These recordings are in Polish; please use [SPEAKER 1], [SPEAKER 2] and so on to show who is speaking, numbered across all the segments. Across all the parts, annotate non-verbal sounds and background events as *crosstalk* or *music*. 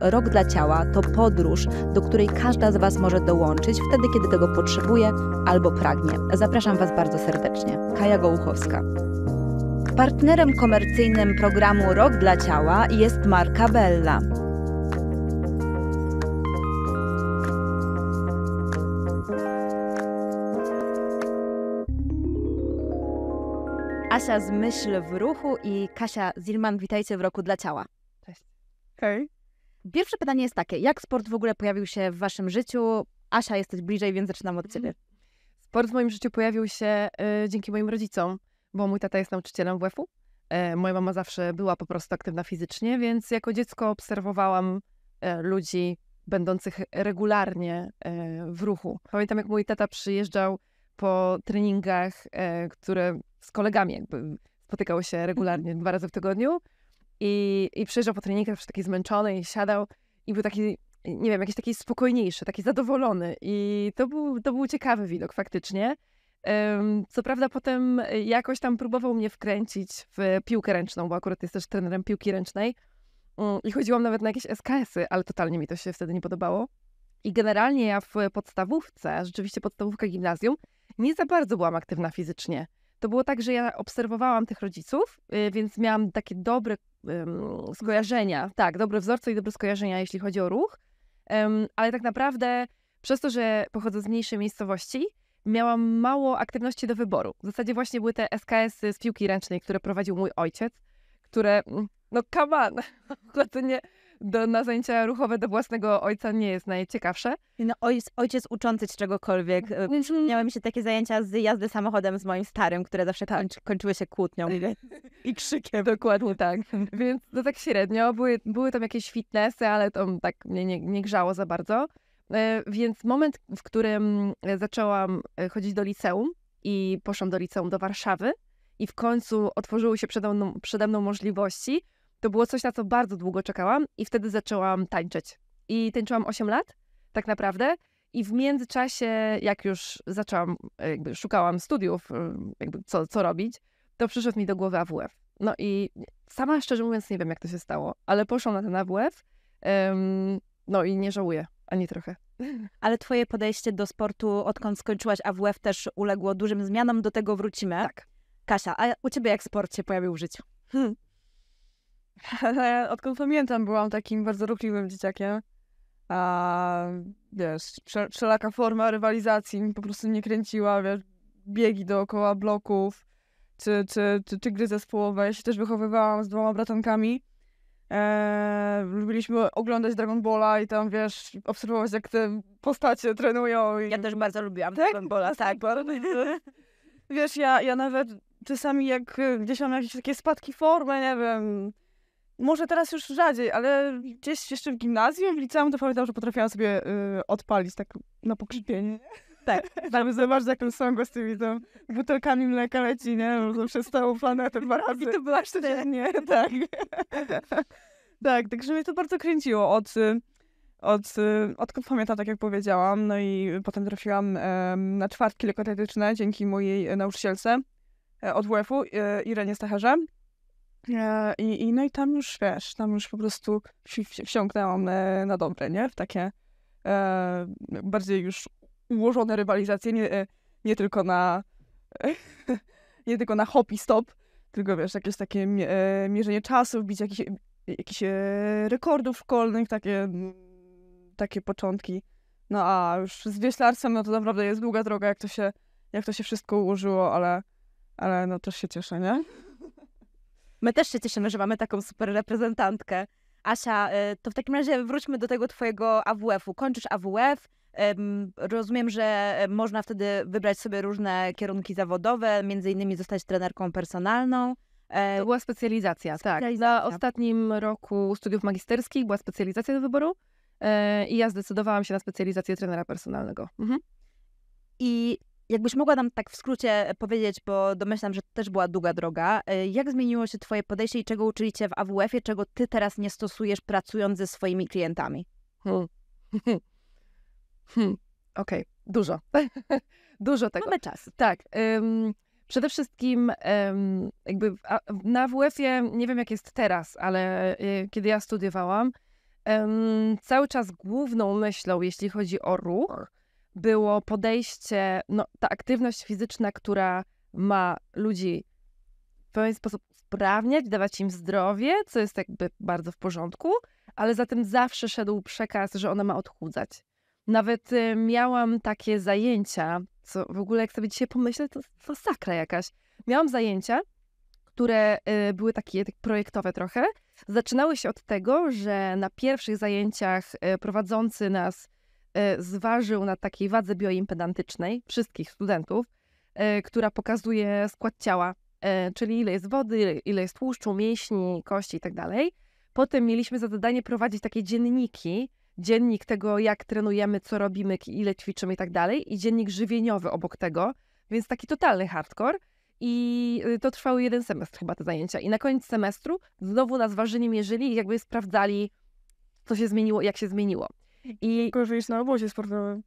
[SPEAKER 1] Rok dla ciała to podróż, do której każda z Was może dołączyć wtedy, kiedy tego potrzebuje albo pragnie. Zapraszam Was bardzo serdecznie. Kaja Gołuchowska. Partnerem komercyjnym programu Rok dla Ciała jest marka Bella. Asia z Myśl w Ruchu i Kasia Zilman, witajcie w Roku dla Ciała. Cześć. Hej.
[SPEAKER 2] Pierwsze pytanie jest takie, jak sport w ogóle pojawił się w waszym życiu? Asia, jesteś bliżej, więc zaczynam od mhm. ciebie. Sport w moim życiu pojawił się y, dzięki moim rodzicom, bo mój tata jest nauczycielem WF-u. Y, moja mama zawsze była po prostu aktywna fizycznie, więc jako dziecko obserwowałam y, ludzi będących regularnie y, w ruchu. Pamiętam, jak mój tata przyjeżdżał po treningach, które z kolegami jakby się mhm. regularnie dwa razy w tygodniu i, i przyjeżdżał po treningach już taki zmęczony i siadał i był taki, nie wiem, jakiś taki spokojniejszy, taki zadowolony. I to był, to był ciekawy widok faktycznie. Co prawda potem e, jakoś tam próbował mnie wkręcić w piłkę ręczną, bo akurat jest też trenerem piłki ręcznej. Mm, I chodziłam nawet na jakieś SKS-y, ale totalnie mi to się wtedy nie podobało. I generalnie ja w podstawówce, rzeczywiście podstawówka gimnazjum, nie za bardzo byłam aktywna fizycznie to było tak, że ja obserwowałam tych rodziców, y, więc miałam takie dobre um, skojarzenia, tak, dobre wzorce i dobre skojarzenia, jeśli chodzi o ruch, um, ale tak naprawdę przez to, że pochodzę z mniejszej miejscowości, miałam mało aktywności do wyboru. W zasadzie właśnie były te SKS-y z piłki ręcznej, które prowadził mój ojciec, które, mm, no come on, *laughs* to nie, do, na zajęcia ruchowe do własnego ojca nie jest najciekawsze. No, ojciec, ojciec uczący z czegokolwiek.
[SPEAKER 1] Y, Miałem się takie zajęcia z jazdy samochodem z moim starym, które zawsze tak. kończy, kończyły się kłótnią
[SPEAKER 2] i *laughs* krzykiem. Dokładnie tak. *laughs* Więc to tak średnio. Były, były tam jakieś fitnessy, ale to tak mnie nie, nie grzało za bardzo. E, więc moment, w którym e, zaczęłam e, chodzić do liceum i poszłam do liceum do Warszawy i w końcu otworzyły się przede mną, przede mną możliwości, to było coś, na co bardzo długo czekałam i wtedy zaczęłam tańczyć. I tańczyłam 8 lat, tak naprawdę. I w międzyczasie, jak już zaczęłam, e, jakby szukałam studiów, e, jakby co, co robić, to przyszedł mi do głowy AWF. No i sama szczerze mówiąc nie wiem, jak to się stało, ale poszłam na ten AWF, um, no i nie żałuję, ani trochę. *laughs* Ale twoje podejście do sportu, odkąd
[SPEAKER 1] skończyłaś AWF, też uległo dużym zmianom, do tego wrócimy. Tak. Kasia, a u ciebie jak sport się
[SPEAKER 3] pojawił w życiu? Hmm. *laughs* *laughs* odkąd pamiętam, byłam takim bardzo ruchliwym dzieciakiem. A wiesz, wszelaka forma rywalizacji mi po prostu nie kręciła, wiesz, biegi dookoła bloków, czy, czy, czy, czy gry zespołowe. Ja się też wychowywałam z dwoma bratankami. Eee, lubiliśmy oglądać Dragon Balla i tam, wiesz, obserwować, jak te postacie trenują. I... Ja też bardzo lubiłam tak? Dragon Balla, tak. *laughs* Bardzo. wiesz, ja, ja nawet czasami jak e, gdzieś mam jakieś takie spadki formy, nie wiem, może teraz już rzadziej, ale gdzieś jeszcze w gimnazjum, w liceum to pamiętam, że potrafiłam sobie y, odpalić tak na pokrzypienie. Tak. Żeby zobaczyć, jak sągo z tymi tam butelkami mleka leci, nie? No, przez całą planetę dwa razy. I to była nie, tak. tak, także mnie to bardzo kręciło od, y, od, y, odkąd pamiętam, tak jak powiedziałam. No i potem trafiłam na czwartki lekotetyczne dzięki mojej e, nauczycielce e, od WF-u, e, Irenie Stacherze. E, I, I, no i tam już, wiesz, tam już po prostu wsiąknęłam na, e, na dobre, nie? W takie e, bardziej już ułożone rywalizacje, nie, e, nie tylko na *laughs* nie tylko na hop i stop, tylko wiesz, jakieś takie mierzenie czasu, bić jakichś rekordów szkolnych, takie, takie początki. No a już z wieślarstwem, no to naprawdę jest długa droga, jak to się, jak to się wszystko ułożyło, ale, ale no też się cieszę, nie? My też się cieszymy, że mamy taką super reprezentantkę. Asia, e, to w takim razie
[SPEAKER 1] wróćmy do tego twojego AWF-u. Kończysz AWF, rozumiem, że e, można wtedy wybrać sobie różne kierunki zawodowe, między innymi zostać trenerką personalną.
[SPEAKER 2] E, to była specjalizacja, tak. specjalizacja. tak. Na ostatnim roku studiów magisterskich była specjalizacja do wyboru i ja zdecydowałam się na specjalizację trenera personalnego. Mhm. I Jakbyś mogła nam tak w skrócie e, powiedzieć, bo domyślam, że to też była długa droga, e, jak
[SPEAKER 1] zmieniło się Twoje podejście i czego uczyliście w AWF-ie, czego Ty teraz nie stosujesz pracując ze swoimi
[SPEAKER 2] klientami? Hmm. *laughs* hmm. Okej, okay. dużo. *laughs* dużo tego. Mamy czas. Tak. Um, przede wszystkim um, jakby na AWF-ie, nie wiem jak jest teraz, ale e, kiedy ja studiowałam, um, cały czas główną myślą, jeśli chodzi o ruch, było podejście, no, ta aktywność fizyczna, która ma ludzi w pewien sposób usprawniać, dawać im zdrowie, co jest jakby bardzo w porządku, ale za tym zawsze szedł przekaz, że ona ma odchudzać. Nawet y, miałam takie zajęcia, co w ogóle jak sobie dzisiaj pomyślę, to sakra jakaś. Miałam zajęcia, które y, były takie tak projektowe trochę. Zaczynały się od tego, że na pierwszych zajęciach y, prowadzący nas E, zważył na takiej wadze bioimpedantycznej wszystkich studentów, e, która pokazuje skład ciała, e, czyli ile jest wody, ile jest tłuszczu, mięśni, kości itd. Tak Potem mieliśmy za zadanie prowadzić takie dzienniki, dziennik tego, jak trenujemy, co robimy, ile ćwiczymy itd. Tak i dziennik żywieniowy obok tego, więc taki totalny hardcore. I y, to trwało jeden semestr chyba te zajęcia. I na koniec semestru znowu na zważeniu mierzyli i jakby sprawdzali, co się zmieniło, jak się zmieniło. I Tylko, że jest na obozie sportowym.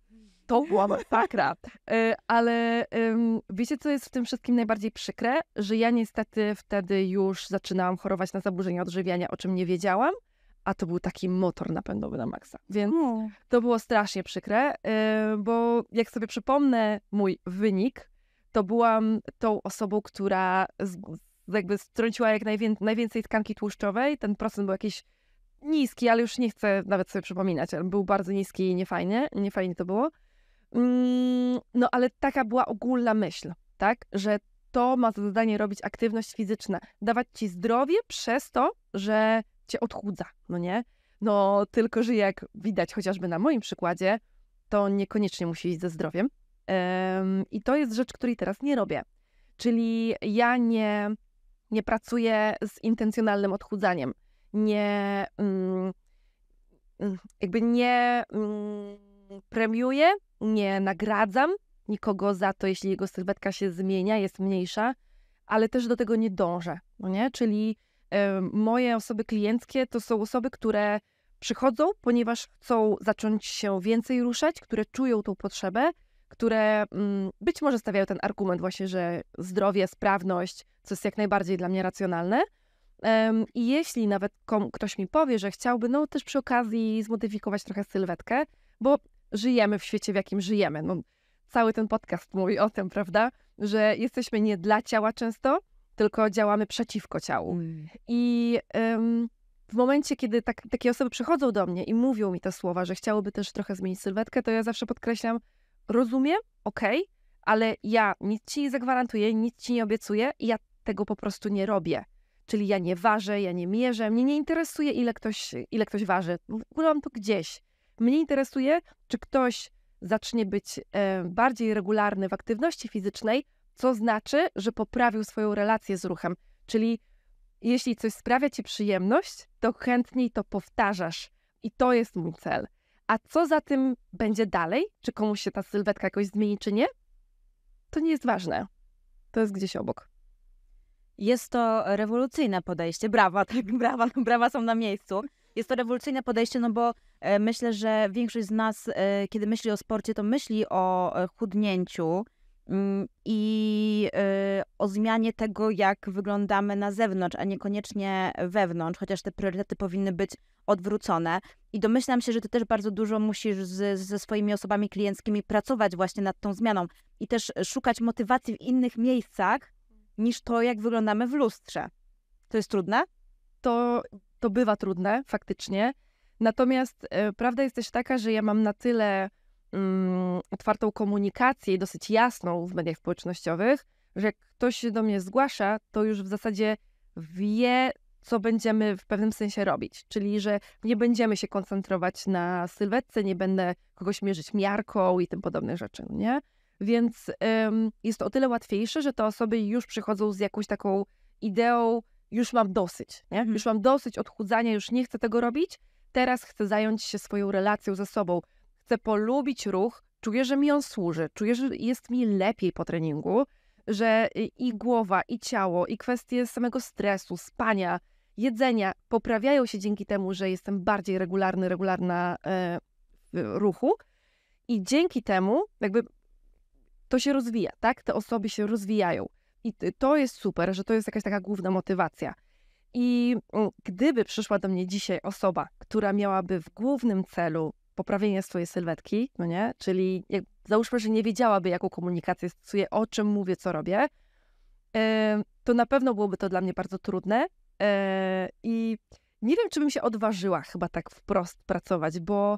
[SPEAKER 2] To była masakra. E, ale um, wiecie, co jest w tym wszystkim najbardziej przykre? Że ja niestety wtedy już zaczynałam chorować na zaburzenia odżywiania, o czym nie wiedziałam, a to był taki motor napędowy na maksa. Więc no. to było strasznie przykre, e, bo jak sobie przypomnę mój wynik, to byłam tą osobą, która jakby strąciła jak najwię najwięcej tkanki tłuszczowej. Ten procent był jakiś niski, ale już nie chcę nawet sobie przypominać, ale był bardzo niski i niefajnie, niefajnie to było. Mm, no ale taka była ogólna myśl, tak, że to ma za zadanie robić aktywność fizyczna, dawać ci zdrowie przez to, że cię odchudza, no nie? No tylko, że jak widać chociażby na moim przykładzie, to niekoniecznie musi iść ze zdrowiem. I to jest rzecz, której teraz nie robię. Czyli ja nie, nie pracuję z intencjonalnym odchudzaniem nie mm, mm, jakby nie mm, premiuję, nie nagradzam nikogo za to, jeśli jego sylwetka się zmienia, jest mniejsza, ale też do tego nie dążę, no nie? Czyli moje osoby klienckie to są osoby, które przychodzą, ponieważ chcą zacząć się więcej ruszać, które czują tą potrzebę, które być może stawiają ten argument właśnie, że zdrowie, sprawność, co jest jak najbardziej dla mnie racjonalne, i jeśli nawet ktoś mi powie, że chciałby, no też przy okazji zmodyfikować trochę sylwetkę, bo żyjemy w świecie, w jakim żyjemy. No, cały ten podcast mówi o tym, prawda? Że jesteśmy nie dla ciała często, tylko działamy przeciwko ciału. Mm. I w momencie, kiedy tak, takie osoby przychodzą do mnie i mówią mi te słowa, że chciałyby też trochę zmienić sylwetkę, to ja zawsze podkreślam, rozumiem, okej, okay, ale ja nic ci nie zagwarantuję, nic ci nie obiecuję i ja tego po prostu nie robię. Czyli ja nie ważę, ja nie mierzę, mnie nie interesuje, ile ktoś, ile ktoś waży. Mam to gdzieś. Mnie interesuje, czy ktoś zacznie być e, bardziej regularny w aktywności fizycznej, co znaczy, że poprawił swoją relację z ruchem. Czyli jeśli coś sprawia ci przyjemność, to chętniej to powtarzasz. I to jest mój cel. A co za tym będzie dalej? Czy komuś się ta sylwetka jakoś zmieni, czy nie? To nie jest ważne. To jest gdzieś obok. Jest to
[SPEAKER 1] rewolucyjne podejście. Brawa, *laughs* tak, brawa, brawa są na miejscu. Jest to rewolucyjne podejście, no bo e, myślę, że większość z nas, e, kiedy myśli o sporcie, to myśli o e, chudnięciu mm, i o zmianie tego, jak wyglądamy na zewnątrz, a niekoniecznie wewnątrz, chociaż te priorytety powinny być odwrócone. I domyślam się, że ty też bardzo dużo musisz z, ze swoimi osobami klienckimi pracować właśnie nad tą zmianą i też szukać motywacji w innych miejscach, niż to, jak wyglądamy w lustrze.
[SPEAKER 2] To jest trudne? To, to bywa trudne, faktycznie. Natomiast y, prawda jest też taka, że ja mam na tyle y, otwartą komunikację, dosyć jasną w mediach społecznościowych, że jak ktoś się do mnie zgłasza, to już w zasadzie wie, co będziemy w pewnym sensie robić. Czyli, że nie będziemy się koncentrować na sylwetce, nie będę kogoś mierzyć miarką i tym podobne rzeczy, no nie? Więc ym, jest to o tyle łatwiejsze, że te osoby już przychodzą z jakąś taką ideą, już mam dosyć, nie? Mhm. już mam dosyć odchudzania, już nie chcę tego robić, teraz chcę zająć się swoją relacją ze sobą, chcę polubić ruch, czuję, że mi on służy, czuję, że jest mi lepiej po treningu, że i głowa, i ciało, i kwestie samego stresu, spania, jedzenia poprawiają się dzięki temu, że jestem bardziej regularny, regularna e, w ruchu. I dzięki temu, jakby to się rozwija, tak? Te osoby się rozwijają. I to jest super, że to jest jakaś taka główna motywacja. I mm, gdyby przyszła do mnie dzisiaj osoba, która miałaby w głównym celu poprawienie swojej sylwetki, no nie? Czyli jak, załóżmy, że nie wiedziałaby, jaką komunikację stosuję, o czym mówię, co robię, to na pewno byłoby to dla mnie bardzo trudne. E, I nie wiem, czy bym się odważyła chyba tak wprost pracować, bo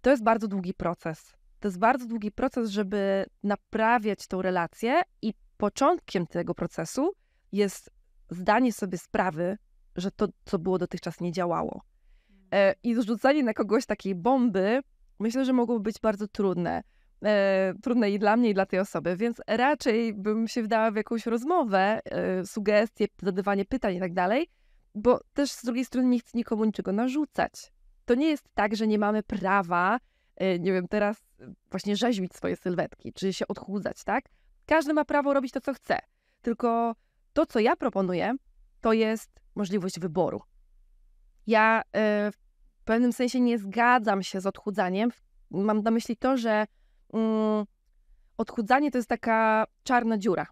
[SPEAKER 2] to jest bardzo długi proces. To jest bardzo długi proces, żeby naprawiać tą relację, i początkiem tego procesu jest zdanie sobie sprawy, że to, co było dotychczas, nie działało. E, mhm. I zrzucanie na kogoś takiej bomby, myślę, że mogłoby być bardzo trudne. E, trudne i dla mnie, i dla tej osoby, więc raczej bym się wdała w jakąś rozmowę, e, sugestie, zadawanie pytań i tak dalej, bo też z drugiej strony nie chcę nikomu niczego narzucać. To nie jest tak, że nie mamy prawa Y, nie wiem, teraz y, właśnie rzeźbić swoje sylwetki, czy się odchudzać, tak? Każdy ma prawo robić to, co chce. Tylko to, co ja proponuję, to jest możliwość wyboru. Ja y, w pewnym sensie nie zgadzam się z odchudzaniem. Mam na myśli to, że mm, odchudzanie to jest taka czarna dziura.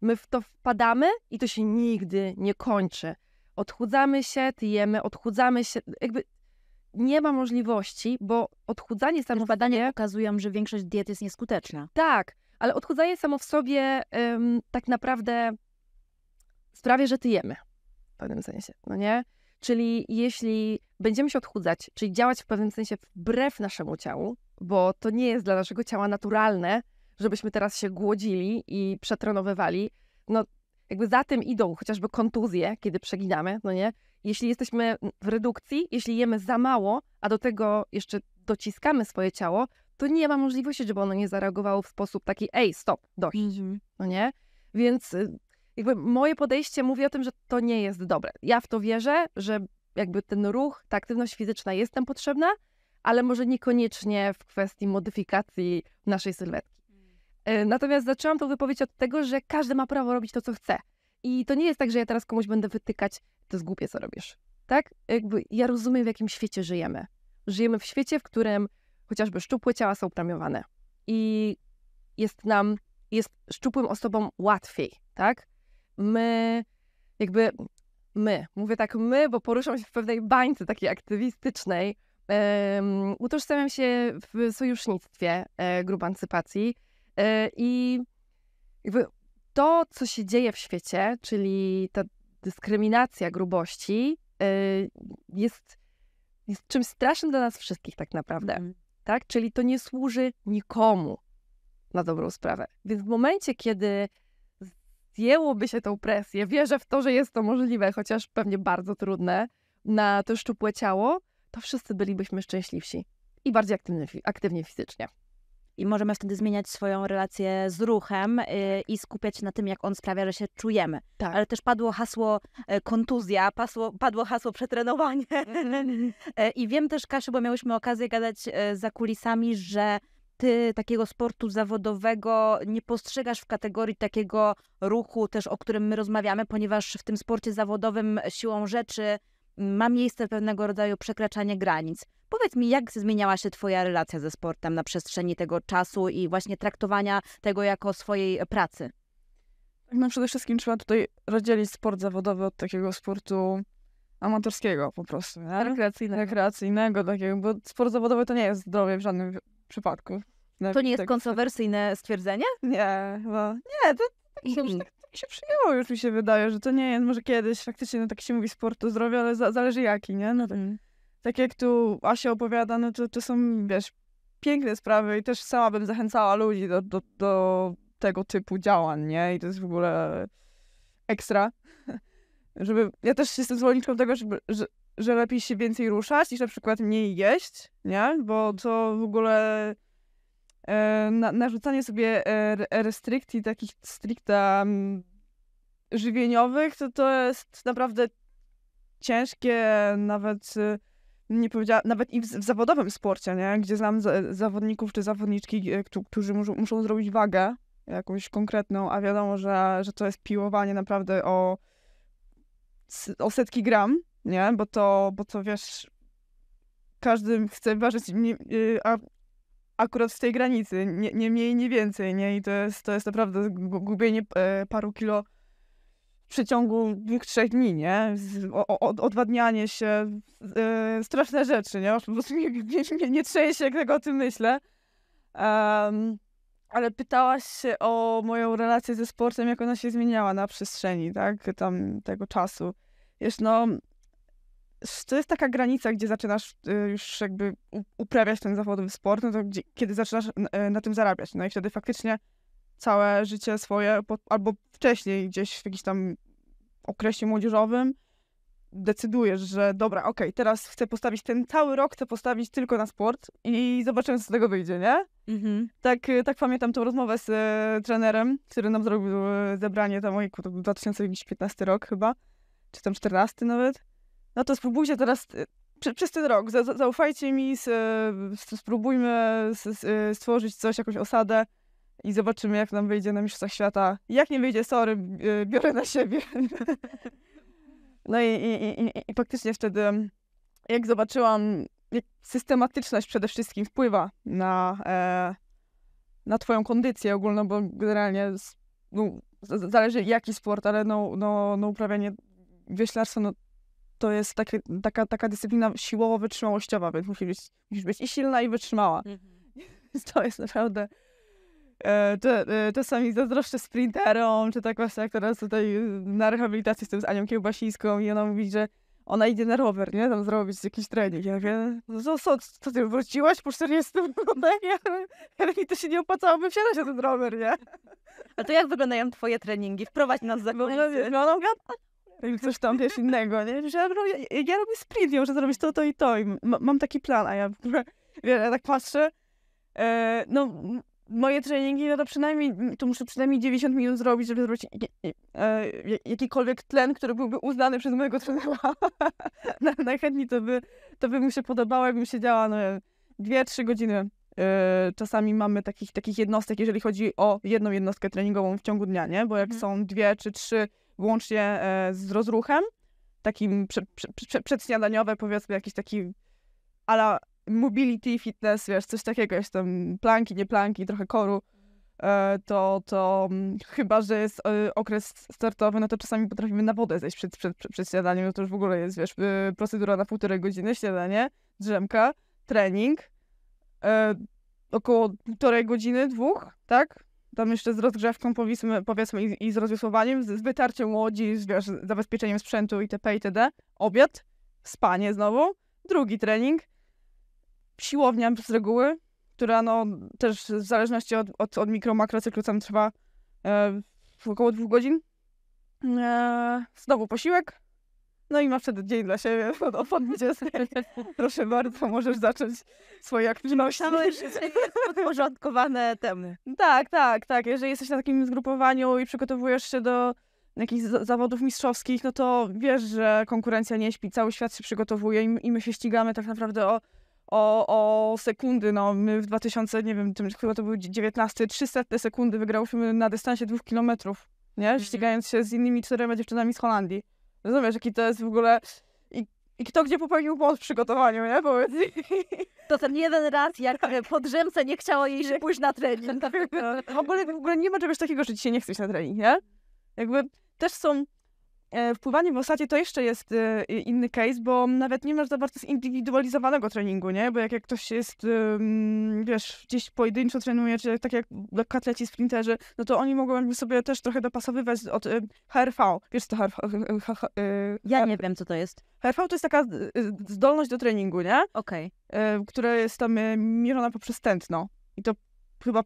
[SPEAKER 2] My w to wpadamy i to się nigdy nie kończy. Odchudzamy się, tyjemy, odchudzamy się. Jakby nie ma możliwości, bo odchudzanie samo Też badania pokazują, że większość diet jest nieskuteczna. Tak, ale odchudzanie samo w sobie ym, tak naprawdę sprawia, że tyjemy w pewnym sensie, no nie? Czyli jeśli będziemy się odchudzać, czyli działać w pewnym sensie wbrew naszemu ciału, bo to nie jest dla naszego ciała naturalne, żebyśmy teraz się głodzili i przetrenowywali, no jakby za tym idą chociażby kontuzje, kiedy przeginamy, no nie? jeśli jesteśmy w redukcji, jeśli jemy za mało, a do tego jeszcze dociskamy swoje ciało, to nie ma możliwości, żeby ono nie zareagowało w sposób taki, ej, stop, dość. Mhm. No nie? Więc y, jakby moje podejście mówi o tym, że to nie jest dobre. Ja w to wierzę, że jakby ten ruch, ta aktywność fizyczna jest nam potrzebna, ale może niekoniecznie w kwestii modyfikacji naszej sylwetki. Mm. Y, natomiast zaczęłam tą wypowiedź od tego, że każdy ma prawo robić to, co chce. I to nie jest tak, że ja teraz komuś będę wytykać, to jest głupie, co robisz. Tak? Jakby ja rozumiem, w jakim świecie żyjemy. Żyjemy w świecie, w którym chociażby szczupłe ciała są premiowane. I jest nam, jest szczupłym osobom łatwiej, tak? My, jakby my, mówię tak my, bo poruszam się w pewnej bańce takiej aktywistycznej, um, utożsamiam się w sojusznictwie e, grup ancypacji e, i jakby to, co się dzieje w świecie, czyli ta dyskryminacja grubości, y, jest, jest czymś strasznym dla nas wszystkich tak naprawdę. Mm. Tak? Czyli to nie służy nikomu na dobrą sprawę. Więc w momencie, kiedy zdjęłoby się tą presję, wierzę w to, że jest to możliwe, chociaż pewnie bardzo trudne, na to szczupłe ciało, to wszyscy bylibyśmy szczęśliwsi i bardziej aktywni, fizycznie i możemy wtedy zmieniać swoją relację
[SPEAKER 1] z ruchem y, i skupiać się na tym, jak on sprawia, że się czujemy. Tak. Ale też padło hasło e, kontuzja, pasło, padło hasło przetrenowanie. *laughs* E, I wiem też, Kasiu, bo miałyśmy okazję gadać e, za kulisami, że ty takiego sportu zawodowego nie postrzegasz w kategorii takiego ruchu też, o którym my rozmawiamy, ponieważ w tym sporcie zawodowym siłą rzeczy ma miejsce pewnego rodzaju przekraczanie granic. Powiedz mi, jak zmieniała się Twoja relacja ze sportem na przestrzeni tego czasu i właśnie traktowania tego jako swojej e, pracy?
[SPEAKER 3] No przede wszystkim trzeba tutaj rozdzielić sport zawodowy od takiego sportu amatorskiego po prostu. Nie? Rekreacyjnego. Rekreacyjnego takiego, bo sport zawodowy to nie jest zdrowie w żadnym przypadku. To nie jest tak- kontrowersyjne stwierdzenie? Nie, bo nie, to, to, to, to, się przyjęło już mi się wydaje, że to nie jest, może kiedyś faktycznie, no tak się mówi, sportu, zdrowia, ale za, zależy jaki, nie? No, Tak jak tu Asia opowiada, no to, to są, wiesz, piękne sprawy i też sama bym zachęcała ludzi do, do, do tego typu działań, nie? I to jest w ogóle ekstra. *laughs* żeby, ja też jestem zwolenniczką tego, żeby, że, że lepiej się więcej ruszać niż na przykład mniej jeść, nie? Bo to w ogóle E, na, narzucanie sobie e, restrykcji takich stricte mm, żywieniowych, to to jest naprawdę ciężkie, nawet y, nie powiedziała, nawet i w, w zawodowym sporcie, nie? gdzie znam z, zawodników czy zawodniczki, e, którzy muszą, muszą zrobić wagę jakąś konkretną, a wiadomo, że, że to jest piłowanie naprawdę o, o setki gram, nie? Bo to, bo to wiesz, każdy chce ważyć, y, a akurat w tej granicy, nie, nie mniej, nie więcej, nie? I to jest, to jest naprawdę gubienie e, paru kilo w przeciągu dwóch, trzech dni, nie? odwadnianie się, yy, straszne rzeczy, nie? Po prostu nie, nie, nie, nie się, jak tego o tym myślę. Um, ale pytałaś się o moją relację ze sportem, jak ona się zmieniała na przestrzeni, tak? Tam tego czasu. Wiesz, no, to jest taka granica, gdzie zaczynasz y, już jakby uprawiać ten zawodowy sport, no to gdzie, kiedy zaczynasz e, na tym zarabiać. No i wtedy faktycznie całe życie swoje, albo wcześniej gdzieś w jakimś tam okresie młodzieżowym, decydujesz, że dobra, okej, okay, teraz chcę postawić ten cały rok, chcę postawić tylko na sport i zobaczymy, co z tego wyjdzie, nie? Mhm. Tak, y, tak pamiętam tą rozmowę z e, trenerem, który nam zrobił zebranie tam, ojku, to był 2015 rok chyba, czy tam 14 nawet no to spróbujcie teraz y, przez ten rok, za, zaufajcie mi, z, z, y, spróbujmy z, y, stworzyć coś, jakąś osadę i zobaczymy, jak nam wyjdzie na Mistrzostwach Świata. Jak nie wyjdzie, sorry, biorę na siebie. *laughs* No i, i, i, i faktycznie wtedy, jak zobaczyłam, jak systematyczność przede wszystkim wpływa na, e, na twoją kondycję ogólną, bo generalnie no, zależy jaki sport, ale no, no, no uprawianie wieślarstwa, no to jest taka, taka dyscyplina siłowo-wytrzymałościowa, więc musisz być, musisz być i silna, i wytrzymała. Mm-hmm. To jest naprawdę... E, czasami zazdroszczę sprinterom, czy tak właśnie jak teraz tutaj na rehabilitacji jestem z Anią Kiełbasińską i ona mówi, że ona idzie na rower, nie? Tam zrobić jakiś trening. Ja mówię, no co, co, co ty wróciłaś po 40 minutach? Ja mi to się nie opłacało wsiadać na ten rower, nie? A to jak wyglądają twoje treningi? Wprowadź nas za kulisy. No, no, no, Robił coś tam, wiesz, innego, nie? Że ja, robię, ja robię sprint, ja muszę zrobić to, to i to. I mam taki plan, a ja wiesz, ja tak patrzę, e, no moje treningi, no to przynajmniej, to muszę przynajmniej 90 minut zrobić, żeby zrobić e, jakikolwiek tlen, który byłby uznany przez mojego trenera. *laughs* Najchętniej to by, to by mu się podobało, jakbym siedziała, no 2-3 godziny e, czasami mamy takich, takich jednostek, jeżeli chodzi o jedną jednostkę treningową w ciągu dnia, nie? Bo jak mhm. są dwie czy trzy łącznie e, z rozruchem, takim przed, prze, przedśniadaniowe, powiedzmy, jakiś taki ala mobility, fitness, wiesz, coś takiego, jestem tam planki, nie planki, trochę koru, e, to, to mm, chyba, że jest e, okres startowy, no to czasami potrafimy na wodę zejść przed, przed, przed śniadaniem, no to już w ogóle jest, wiesz, procedura na półtorej godziny, śniadanie, drzemka, trening, około półtorej godziny, dwóch, tak? tam jeszcze z rozgrzewką powiedzmy, powiedzmy i, i z rozwiosłowaniem, z, z wytarciem łodzi, z wiesz, zabezpieczeniem sprzętu itp. itd. Obiad, spanie znowu, drugi trening, siłownia z reguły, która no też w zależności od, od, od mikro, makrocyklu tam trwa e, około dwóch godzin. E, znowu posiłek, no i ma wtedy dzień dla siebie, *laughs* od, to 20. Proszę bardzo, możesz zacząć swoje aktywności. Całe życie jest podporządkowane temu. Tak, tak, tak. Jeżeli jesteś na takim zgrupowaniu i przygotowujesz się do jakichś zawodów mistrzowskich, no to wiesz, że konkurencja nie śpi, cały świat się przygotowuje i, my się ścigamy tak naprawdę o, o, o sekundy. No, my w 2000, nie wiem, tym, chyba to był 19, 300 sekundy wygrałyśmy na dystansie dwóch kilometrów, nie? Mhm. Ścigając się z innymi czterema dziewczynami z Holandii. Rozumiesz, jaki to jest w ogóle... I, i kto gdzie popełnił błąd w przygotowaniu, nie? Powiedz To ten jeden raz, jak tak. podrzemce nie chciało jej że pójść na trening. *laughs* Tak. W ogóle, w ogóle nie ma czegoś takiego, że dzisiaj nie chcesz na trening, nie? Jakby też są E, wpływanie w osadzie to jeszcze jest e, inny case, bo nawet nie masz za bardzo zindywidualizowanego treningu, nie? Bo jak, jak ktoś jest, wiesz, gdzieś pojedynczo trenuje, czy tak jak katleci, sprinterzy, no to oni mogą jakby sobie też trochę dopasowywać od e, HRV. Wiesz co HRV? Ja nie wiem, co to jest. HRV to jest taka zdolność do treningu, nie? Okej. Okay. Która jest tam mierzona poprzez tętno. I to chyba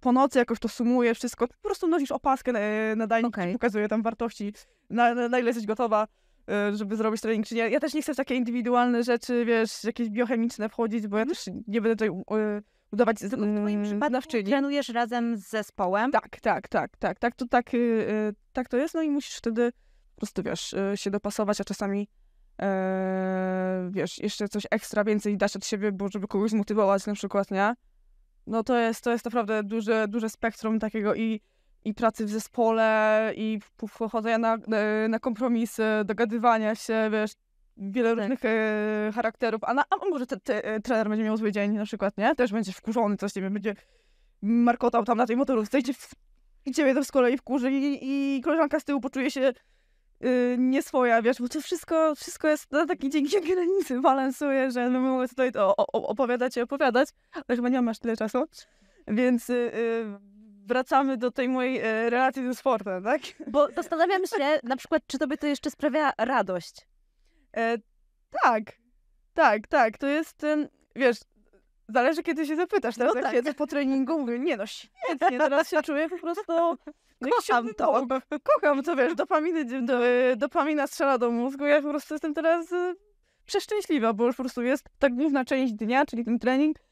[SPEAKER 3] po nocy jakoś to sumuje wszystko. Po prostu nosisz opaskę na, na dajnik, okay. pokazuje tam wartości, na, na, na ile jesteś gotowa, e, żeby zrobić trening, czy nie. Ja też nie chcę w takie indywidualne rzeczy, wiesz, jakieś biochemiczne wchodzić, bo ja mhm. też nie będę tutaj e, udawać z, w twoim mm, przypadku trenujesz razem z zespołem. Tak, tak, tak, tak, tak, to, tak, e, tak to jest, no i musisz wtedy po prostu, wiesz, się dopasować, a czasami wiesz, jeszcze coś ekstra więcej dać od siebie, bo żeby kogoś zmotywować na przykład, nie? no to jest, to jest naprawdę duże, duże spektrum takiego i, i pracy w zespole, i pochodzenia na, e, na kompromisy, dogadywania się, wiesz, wiele tak. różnych e, charakterów, a, na, a może te, te, e, trener będzie miał zły dzień na przykład, nie? Też będzie wkurzony, coś, nie wiem, będzie markotał tam na tej motorówce, i ciebie to z kolei wkurzy i, i koleżanka z tyłu poczuje się Y, nie swoja, wiesz, bo to wszystko, wszystko jest na no takiej dzięki granicy, balansuje, że no, mogę tutaj to opowiadać i opowiadać, ale chyba nie masz tyle czasu, więc y, y, wracamy do tej mojej relacji ze sportem, tak? Bo zastanawiam się na przykład, czy tobie to jeszcze sprawia radość. E, tak, tak, tak, to jest ten, wiesz, Zależy, kiedy się zapytasz. No teraz no jak tak. siedzę po treningu, mówię, nie no, świetnie, teraz się czuję po prostu no kocham to. *laughs* Kocham to, wiesz, dopaminy, do, e, dopamina strzela do mózgu. Ja po prostu jestem teraz y, przeszczęśliwa, bo już po prostu jest ta główna część dnia, czyli ten trening. Y,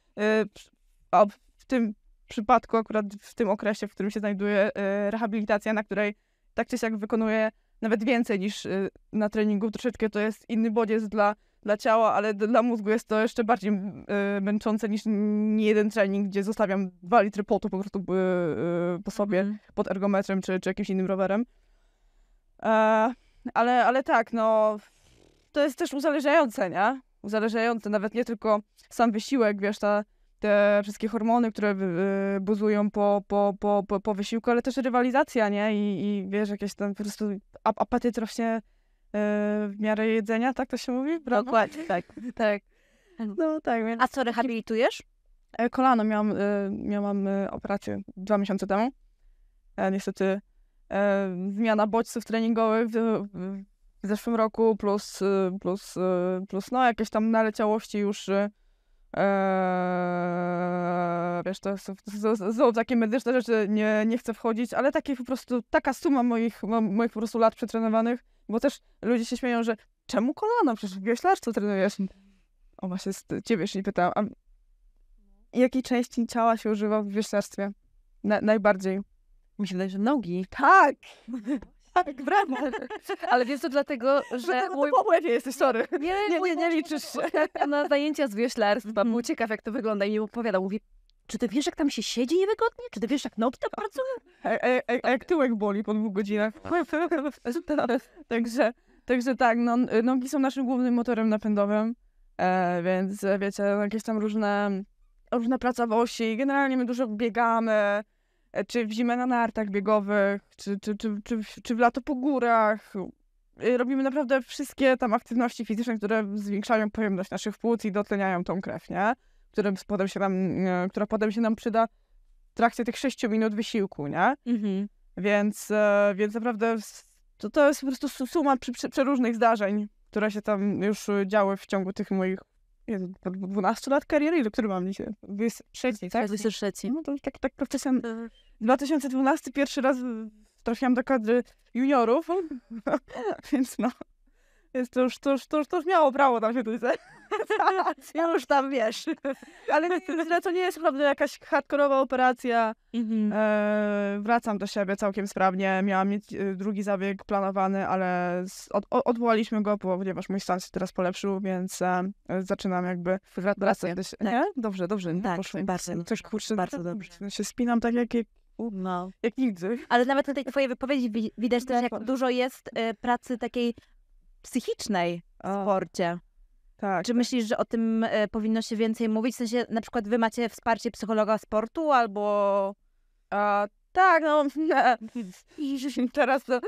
[SPEAKER 3] a w tym przypadku, akurat w tym okresie, w którym się znajduje y, rehabilitacja, na której tak czy siak wykonuję nawet więcej niż na treningu. Troszeczkę to jest inny bodziec dla dla ciała, ale dla mózgu jest to jeszcze bardziej y, męczące niż nie jeden trening, gdzie zostawiam dwa litry potu po prostu y, po sobie mhm. pod ergometrem czy, czy jakimś innym rowerem. E, ale, ale tak, no to jest też uzależniające, nie? Uzależniające nawet nie tylko sam wysiłek, wiesz, ta, te wszystkie hormony, które buzują po, po, po, po, po wysiłku, ale też rywalizacja, nie? I, i wiesz, jakieś tam po prostu apetyt rośnie E, w miarę jedzenia, tak to się mówi? Dokładnie, tak. *laughs* tak. No tak, więc... A co, rehabilitujesz? E, kolano, miałam, e, miałam operację dwa miesiące temu. Niestety zmiana bodźców treningowych w, zeszłym roku plus, plus, plus no, jakieś tam naleciałości już Eee, wiesz, to są, takie medyczne rzeczy, nie, nie chcę wchodzić, ale takie po prostu, taka suma moich, moich po prostu lat przetrenowanych, bo też ludzie się śmieją, że czemu kolano? Przecież w co trenujesz. O, właśnie z ciebie się nie pytałam. A jakiej części ciała się używa w wioślarstwie? Na, najbardziej.
[SPEAKER 2] Myślę, że nogi. Tak! *laughs* tak, brawo. Ale wiesz to dlatego, że... Mój... Po łebie jesteś, sorry. Nie, nie, nie, nie liczysz się. *laughs* Na zajęcia z wioślarstwa był mhm. ciekaw, jak to wygląda i mi opowiadał. Mówi, czy ty wiesz, jak tam się siedzi niewygodnie? Czy ty wiesz, jak nogi tam pracują?
[SPEAKER 3] A e, e, e, jak tyłek boli po dwóch godzinach. *laughs* Także, także tak, no, nogi są naszym głównym motorem napędowym, więc wiecie, no, jakieś tam różne, różne pracowości. Generalnie my dużo biegamy, czy w zimę na nartach biegowych, czy, czy, czy, czy, czy w lato po górach. Y, robimy naprawdę wszystkie tam aktywności fizyczne, które zwiększają pojemność naszych płuc i dotleniają tą krew, nie? Którym potem się nam, y, która potem się nam przyda w trakcie tych 6 minut wysiłku, nie? Mhm. Więc, y, więc naprawdę to, to jest po prostu suma przy, przy, przeróżnych zdarzeń, które się tam już działy w ciągu tych moich 12 lat kariery, ile który mam dzisiaj? 23, tak? 23. Tak, no to tak, tak wczesem. 2012 pierwszy raz y, trafiłam do kadry juniorów, *laughs* więc no to już, to już, to już, to już miało prawo tam się *laughs* znaczy, ja już tam wiesz. Ale nie, to nie jest naprawdę jakaś hardkorowa operacja. Mhm. E, wracam do siebie całkiem sprawnie. Miałam mieć e, drugi zabieg planowany, ale od, odwołaliśmy go, ponieważ mój stan się teraz polepszył, więc e, zaczynam jakby wracać do siebie. Tak. Nie? Dobrze, dobrze. No tak, poszło. bardzo. Coś kurczę, bardzo dobrze. Się spinam tak jak, jak no.
[SPEAKER 1] Jak nigdy. Ale nawet na tej twojej wypowiedzi widać też, no, jak tak. dużo jest e, pracy takiej psychicznej w o, sporcie. Tak. Czy tak. myślisz, że o tym y, powinno się więcej mówić? W sensie, na przykład wy macie wsparcie psychologa sportu albo... A, tak,
[SPEAKER 3] no *laughs* *laughs* teraz to,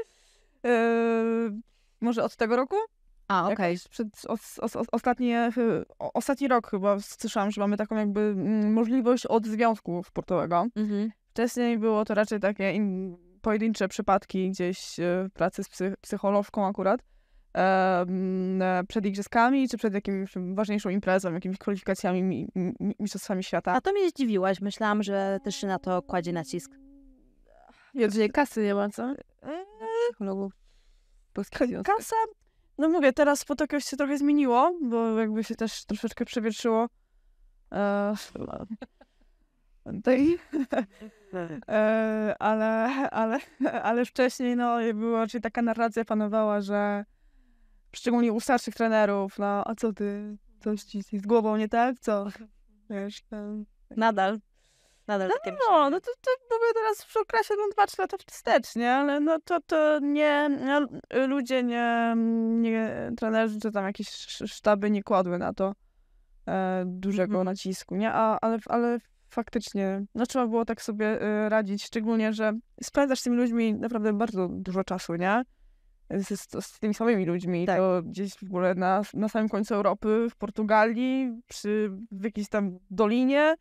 [SPEAKER 3] e, może od tego roku? A, okej. Okay. ostatnie, e, ostatni rok chyba słyszałam, że mamy taką jakby mm, możliwość od związku sportowego. Mhm. Wcześniej było to raczej takie in, pojedyncze przypadki gdzieś w pracy z psych, psycholożką akurat. E, przed igrzyskami, czy przed jakimś ważniejszą imprezą, jakimiś kwalifikacjami mistrzostwami świata. A to mnie zdziwiłaś. Myślałam, że też się na to kładzie nacisk. Więc ja kasy nie ma, co? E, Psychologów. Kasa? No mówię, teraz po Tokio się trochę zmieniło, bo jakby się też troszeczkę przewietrzyło. Eee, tej. *laughs* No *laughs* ale, ale, ale wcześniej no, była raczej taka narracja panowała, że szczególnie u starszych trenerów, no a co ty, coś ci z głową nie tak, co? *laughs* Wiesz, ten... Nadal. Nadal no, no, no to, to mówię teraz w okresie no, 2-3 lata wstecz, nie? Ale no to, to nie, no, ludzie nie, nie, trenerzy czy tam jakieś sztaby nie kładły na to e, dużego mm. nacisku, nie? A, ale, ale faktycznie, no trzeba było tak sobie y, radzić, szczególnie, że spędzasz z tymi ludźmi naprawdę bardzo dużo czasu, nie? z, z tymi samymi ludźmi. Tak. To gdzieś w ogóle na, na samym końcu Europy, w Portugalii, przy w jakiejś tam dolinie,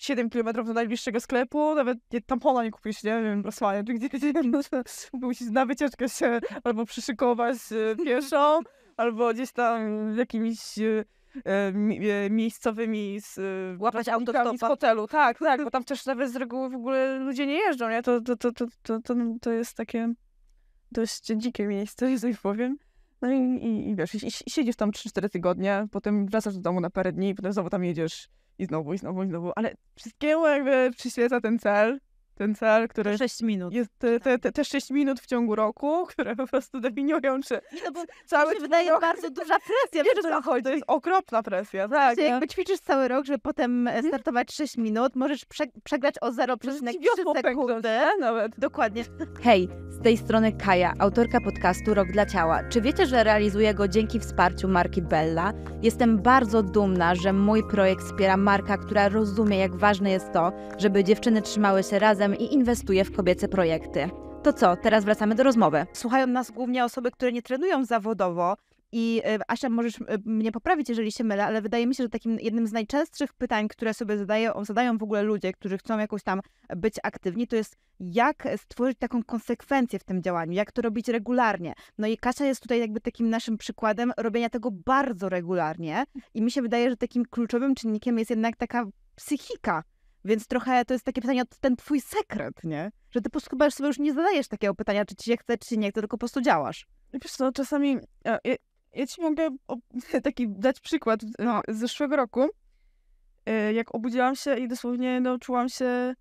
[SPEAKER 3] 7 km do najbliższego sklepu, nawet nie, tampona nie kupisz, nie wiem, w Rosłanie, czy gdzieś, musisz na wycieczkę się albo przyszykować e, pieszą, albo gdzieś tam jakimiś e, e, miejscowymi z łapać autostopa. z hotelu, tak, tak, bo tam *laughs* też nawet z reguły w ogóle ludzie nie jeżdżą, nie? To, to, to, to, to, to, to jest takie dość dzikie miejsce, że tak powiem. No i, i, i wiesz, i, i siedzisz tam 3-4 tygodnie, potem wracasz do domu na parę dni, potem znowu tam jedziesz i znowu, i znowu, i znowu. Ale wszystkiemu jakby przyświeca ten cel, ten cel, który... 6 minut. Jest, te, te, tak. te 6 minut w ciągu roku, *laughs* które po prostu definiują, czy no bo cały... Mi wydaje rok... bardzo duża presja. *laughs* Wiesz, chodzi, to jest okropna presja,
[SPEAKER 1] tak. Czyli jakby ćwiczysz cały rok, żeby potem e, mhm. startować 6 minut, możesz prze, przegrać o 0,3 sekundy. Nawet. Dokładnie. Hej, z tej strony Kaja, autorka podcastu Rok dla Ciała. Czy wiecie, że realizuję go dzięki wsparciu marki Bella? Jestem bardzo dumna, że mój projekt wspiera marka, która rozumie, jak ważne jest to, żeby dziewczyny trzymały się razem i inwestuje w kobiece projekty. To co, teraz wracamy do rozmowy. Słuchają nas głównie osoby, które nie trenują zawodowo. I e, Asia, możesz e, mnie poprawić, jeżeli się mylę, ale wydaje mi się, że takim jednym z najczęstszych pytań, które sobie zadaje, zadają w ogóle ludzie, którzy chcą jakoś tam być aktywni, to jest jak stworzyć taką konsekwencję w tym działaniu, jak to robić regularnie. No i Kasia jest tutaj jakby takim naszym przykładem robienia tego bardzo regularnie i mi się wydaje, że takim kluczowym czynnikiem jest jednak taka psychika więc trochę to jest takie pytanie, ten twój sekret, nie? Że ty po prostu
[SPEAKER 3] chyba sobie już nie zadajesz takiego pytania, czy ci się chce, czy się nie chce, tylko po prostu działasz. Wiesz co, czasami ja, ja ci mogę *laughs* taki dać przykład no, z zeszłego roku. Y, jak obudziłam się i dosłownie no, czułam się...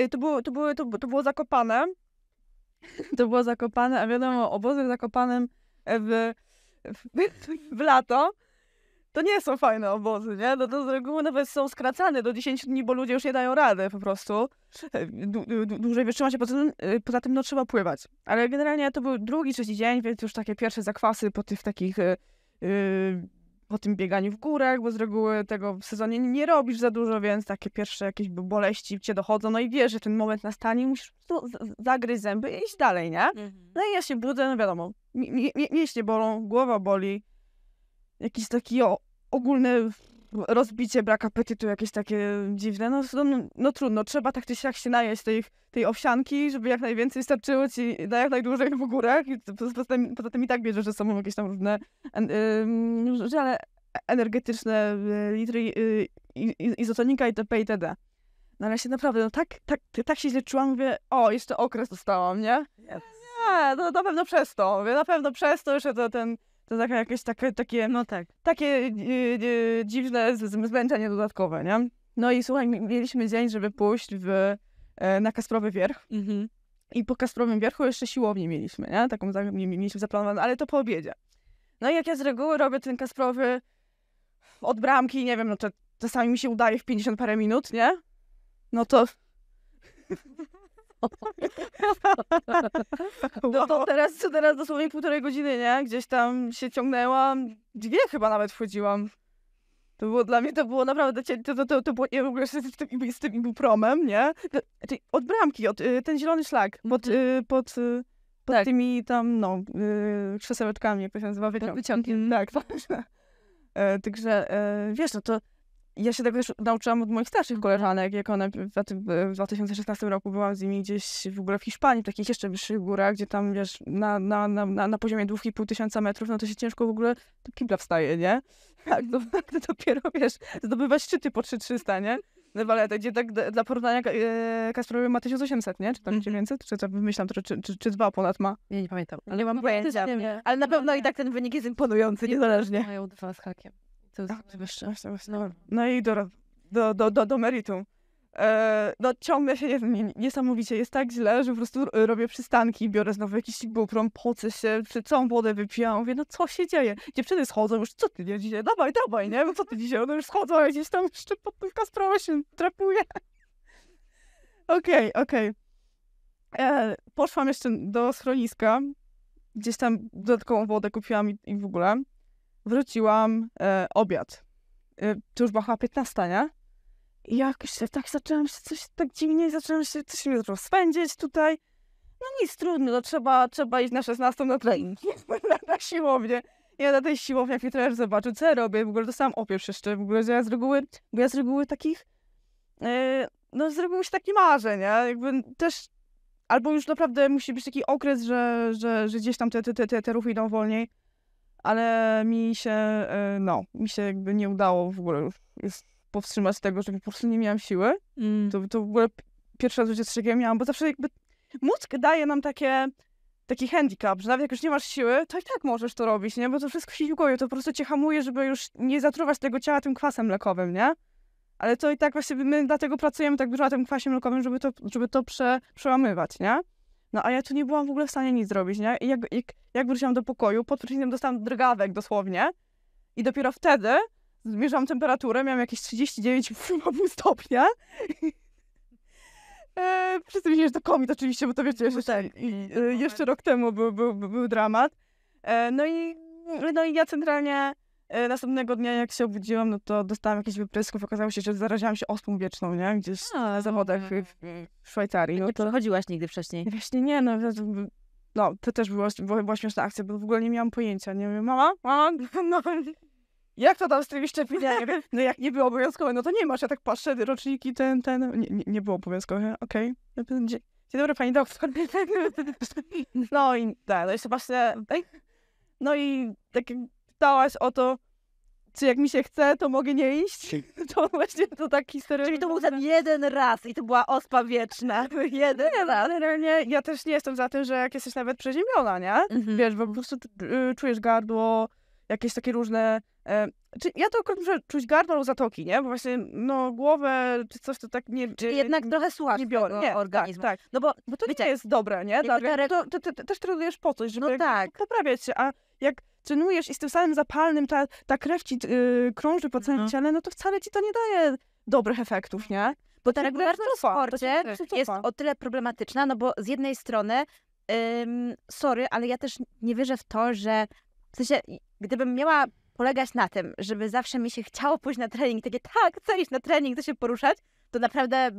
[SPEAKER 3] Y, to było, to, było, to, to było zakopane. *laughs* To było zakopane, a wiadomo, obozem zakopanym e, w, w, w lato to nie są fajne obozy, nie? No to z reguły nawet są skracane do 10 dni, bo ludzie już nie dają rady po prostu. E, dłużej wytrzymać, a poza tym, e, poza tym no trzeba pływać. Ale generalnie to był drugi, trzeci dzień, więc już takie pierwsze zakwasy po tych takich... Yy, po tym bieganiu w górach, bo z reguły tego w sezonie nie robisz za dużo, więc takie pierwsze jakieś boleści cię dochodzą, no i wiesz, że ten moment nastanie, musisz zagryźć zęby i iść dalej, nie? Mhm. No i ja się budzę, no wiadomo, mi, mi, mięśnie bolą, głowa boli, jakieś taki ogólne rozbicie, brak apetytu, jakieś takie dziwne. No, no, no, no trudno, trzeba tak czy siak się najeść tej, tej owsianki, żeby jak najwięcej starczyło ci na jak najdłużej w górach. I poza, tym, poza tym i tak bierze, ze sobą jakieś tam różne yy, ale energetyczne, y, litry yy, izotonika itp. itd. No ale się naprawdę, no tak, tak, tak się źle czułam, mówię, o, jeszcze okres dostałam, nie? Yes. Nie, no na pewno przez to, mówię, na pewno przez to jeszcze to, ten to taka jakieś takie, takie, no tak. takie yy, yy, dziwne zmęczenie dodatkowe, nie? No i słuchaj, mieliśmy dzień, żeby pójść w, e, na Kasprowy Wierch. Mhm. I po Kasprowym Wierchu jeszcze siłownię mieliśmy, nie? Taką mieliśmy zaplanowaną, ale to po obiedzie. No i jak ja z reguły robię ten Kasprowy od bramki, nie wiem, no to czasami mi się udaje w 50 parę minut, nie? No to *laughs* No to teraz, to teraz dosłownie półtorej godziny, nie? Gdzieś tam się ciągnęłam. Dwie chyba nawet wchodziłam. To było dla mnie, to było naprawdę, to, to, to, to było, ja w ogóle z tym, z tym promem, nie? od bramki, od, y, ten zielony szlak, pod, mhm. y, pod, y, pod tak. tymi tam, no, krzesełeczkami, jak to się nazywa, wyciągiem. Tak, *laughs* tak. E, także, e, wiesz, no to ja się tego też nauczyłam od moich starszych koleżanek, jak one w 2016 roku byłam z nimi gdzieś w ogóle w Hiszpanii, w takich jeszcze wyższych górach, gdzie tam wiesz, na, na, na, na poziomie 2,5 tysiąca metrów, no to się ciężko w ogóle do kibla wstaje, nie? *laughs* Tak, do, *laughs* to dopiero wiesz, zdobywać szczyty po 3300, nie? No ale tak, gdzie tak dla porównania e, Kasprowy ma 1800, nie? Czy tam 900? Mhm. Czy to wymyślam czy, czy, czy dwa ponad ma? Ja nie pamiętam. Ale mam pojęcia.
[SPEAKER 1] Ale na no pewno i tak ten wynik jest
[SPEAKER 3] imponujący, niezależnie. Mają dwa z hakiem. To jest No, no i do, do, do, do, do meritum. E, no ciągle się nie, niesamowicie jest tak źle, że po prostu e, robię przystanki, biorę znowu jakiś bukrom, pocę się, przy całą wodę wypijam, mówię, no co się dzieje? Dziewczyny schodzą już, co ty nie dzisiaj, dawaj, dawaj, nie? No co ty dzisiaj, one już schodzą, a gdzieś tam jeszcze pod tylko sprawa się trapuje. *laughs* Okej, okay, okej. Okay. E, poszłam jeszcze do schroniska, gdzieś tam dodatkową wodę kupiłam i, i w ogóle wróciłam e, obiad. E, to już była chyba 15, nie? I jakoś tak zaczęłam się coś tak dziwnie, zaczęłam się coś mi zaczęło spędzić tutaj. No nic, trudno, no trzeba, trzeba iść na 16 na trening, *laughs* na siłownię. Ja na tej siłowni, jak mnie trener zobaczył, co ja robię, w ogóle dostałam opieprz jeszcze, w ogóle ja z reguły, bo ja z reguły takich, e, no z reguły się tak nie nie? Jakby też, albo już naprawdę musi być taki okres, że, że, że gdzieś tam te, te, te, te ruchy idą wolniej ale mi się, e, no, mi się jakby nie udało w ogóle powstrzymać tego, że po prostu nie miałam siły. Mm. To, to w ogóle pierwszy raz z życiu takiego miałam, bo zawsze jakby mózg daje nam takie, taki handicap, że nawet jak już nie masz siły, to i tak możesz to robić, nie? Bo to wszystko siłkuje, to po prostu cię hamuje, żeby już nie zatruwać tego ciała tym kwasem mlekowym, nie? Ale to i tak właśnie my dlatego pracujemy tak dużo na tym kwasie mlekowym, żeby to, żeby to prze, przełamywać, nie? No a ja tu nie byłam w ogóle w stanie nic zrobić, nie? I jak, jak, jak wróciłam do pokoju, pod prysznicem dostałam drgawek dosłownie. I dopiero wtedy zmierzyłam temperaturę, miałam jakieś 39,5 *laughs* stopnia. E, Wszyscy myśleli, że to komit oczywiście, bo to wiecie, jeszcze, y, jeszcze rok temu był, był, był, był dramat. E, no, i, no i ja centralnie E, następnego dnia, jak się obudziłam, no to dostałam jakieś wyprysków. Okazało się, że zaraziłam się ospą wieczną, nie? Gdzieś A, na w, w Szwajcarii. No to chodziłaś nigdy wcześniej? Właśnie nie, no no, to też była, była, była śmieszna akcja, bo w ogóle nie miałam pojęcia. Nie wiem, mama, mama, *laughs* no, jak to tam z tymi szczepieniami? *laughs* No jak nie było obowiązkowe, no to nie masz. Ja tak patrzę, roczniki, ten, ten, no, nie, nie, nie było obowiązkowe, okej. Okay. No Dzień dobry, pani doktor. *laughs* No i tak, no i Sebastian, no i tak pytałaś o to, czy jak mi się chce, to mogę nie iść. *laughs* To właśnie to taki stereotyp. Czyli to był ten jeden raz i to była ospa wieczna. *laughs* Jeden nie, no, raz. Generalnie ja też nie jestem za tym, że jak jesteś nawet przeziębiona, nie? Mhm. Wiesz, bo po prostu y, czujesz gardło, jakieś takie różne... Czyli e, czy ja to muszę czuć gardło lub zatoki, nie? Bo właśnie, no, głowę czy coś to tak nie... Czy jednak nie, trochę słuchasz nie biorę. Nie, organizmu. Tak, tak, No bo, bo to wiecie, nie jest dobre, nie? Dla, to, to, to, też trenujesz po coś, żeby no tak. poprawiać się, a jak trenujesz i z tym samym zapalnym ta, ta krew ci yy, krąży po całym no. ciele, no to wcale ci to nie daje dobrych efektów, nie? Bo ta regularność w
[SPEAKER 1] sporcie jest o tyle problematyczna, no bo z jednej strony, ym, sorry, ale ja też nie wierzę w to, że w sensie, gdybym miała polegać na tym, żeby zawsze mi się chciało pójść na trening, takie tak, chcę iść na trening, chcę się poruszać, to naprawdę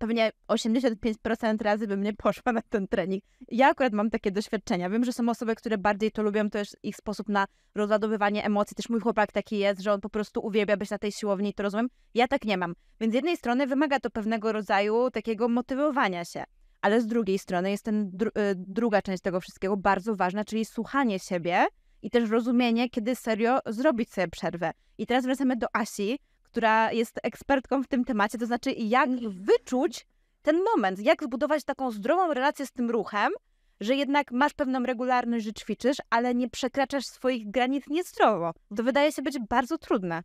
[SPEAKER 1] pewnie 85% razy bym nie poszła na ten trening. Ja akurat mam takie doświadczenia. Wiem, że są osoby, które bardziej to lubią, to jest ich sposób na rozładowywanie emocji. Też mój chłopak taki jest, że on po prostu uwielbia być na tej siłowni, to rozumiem. Ja tak nie mam. Więc z jednej strony wymaga to pewnego rodzaju takiego motywowania się, ale z drugiej strony jest ten dru e, druga część tego wszystkiego bardzo ważna, czyli słuchanie siebie i też rozumienie, kiedy serio zrobić sobie przerwę. I teraz wracamy do Asi, która jest ekspertką w tym temacie, to znaczy jak mhm. wyczuć ten moment, jak zbudować taką zdrową relację z tym ruchem, że jednak masz pewną regularność, że ćwiczysz, ale nie przekraczasz swoich granic
[SPEAKER 2] niezdrowo. To wydaje się być bardzo trudne.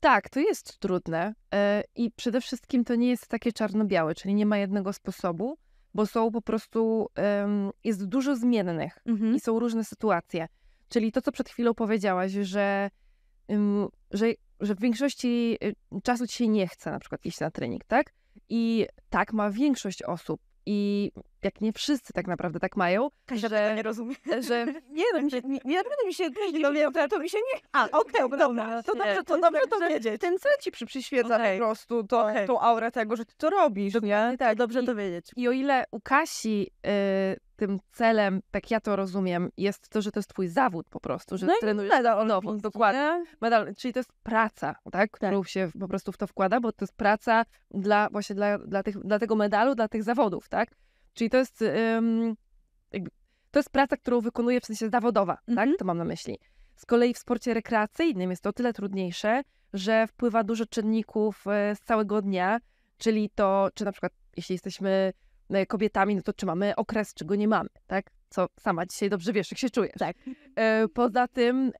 [SPEAKER 2] Tak, to jest trudne e, i przede wszystkim to nie jest takie czarno-białe, czyli nie ma jednego sposobu, bo są po prostu, jest dużo zmiennych mhm. i są różne sytuacje. Czyli to, co przed chwilą powiedziałaś, że, że że w większości y, czasu ci się nie chce na przykład iść na trening, tak? I tak ma większość osób. I jak nie wszyscy tak naprawdę tak mają.
[SPEAKER 1] Kasia że, nie rozumiem Że nie, no mi się, nie, nie
[SPEAKER 3] mi się nie no, nie to mi się nie... A, okej, okay, no dobra. No to dobrze, to, dobrze to wiedzieć. Ten cel ci przyświeca
[SPEAKER 2] okay. po prostu to, okay. tą aurę tego, że ty to robisz, Dokładnie nie? Tak, dobrze I, to wiedzieć. I o ile u Kasi y, tym celem, tak ja to rozumiem, jest to, że to jest twój zawód po prostu, że no trenujesz medal nowo, dokładnie. Medal, czyli to jest praca, tak, tak. którą się po prostu w to wkłada, bo to jest praca dla właśnie dla, dla, tych, dla tego medalu, dla tych zawodów, tak? Czyli to jest to jest praca, którą wykonuje w sensie zawodowa, tak? mhm. tak? To mam na myśli. Z kolei w sporcie rekreacyjnym jest to o tyle trudniejsze, że wpływa dużo czynników e, z całego dnia, czyli to, czy na przykład jeśli jesteśmy E, kobietami, no to czy mamy okres, czy go nie mamy, tak? Co sama dzisiaj dobrze wiesz, jak się czujesz. Tak. E, poza tym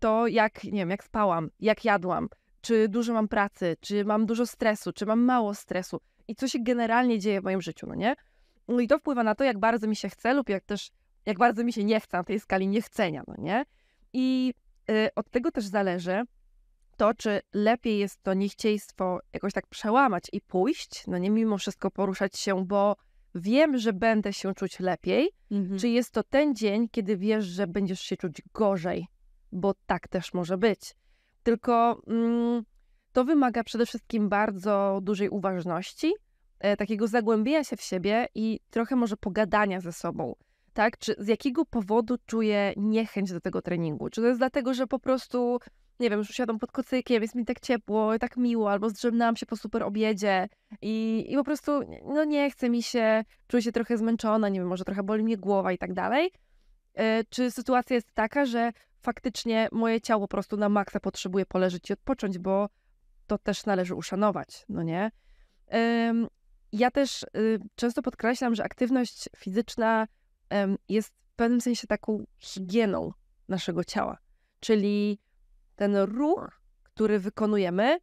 [SPEAKER 2] to jak, nie wiem, jak spałam, jak jadłam, czy dużo mam pracy, czy mam dużo stresu, czy mam mało stresu i co się generalnie dzieje w moim życiu, no nie? No i to wpływa na to, jak bardzo mi się chce lub jak też, jak bardzo mi się nie chce na tej skali niechcenia, no nie? I e, od tego też zależy to, czy lepiej jest to niechcieństwo jakoś tak przełamać i pójść, no nie mimo wszystko poruszać się, bo wiem, że będę się czuć lepiej, mhm. czy jest to ten dzień, kiedy wiesz, że będziesz się czuć gorzej, bo tak też może być. Tylko mm, to wymaga przede wszystkim bardzo dużej uważności, e, takiego zagłębienia się w siebie i trochę może pogadania ze sobą. Tak? Czy z jakiego powodu czuję niechęć do tego treningu? Czy to jest dlatego, że po prostu nie wiem, już usiadam pod kocykiem, jest mi tak ciepło, tak miło, albo zdrzemnęłam się po super obiedzie i, i po prostu, no nie chce mi się, czuję się trochę zmęczona, nie wiem, może trochę boli mnie głowa i tak dalej. E, czy sytuacja jest taka, że faktycznie moje ciało po prostu na maksa potrzebuje poleżeć i odpocząć, bo to też należy uszanować, no nie? Ja też y, często podkreślam, że aktywność fizyczna jest w pewnym sensie taką higieną naszego ciała, czyli ten ruch, który wykonujemy,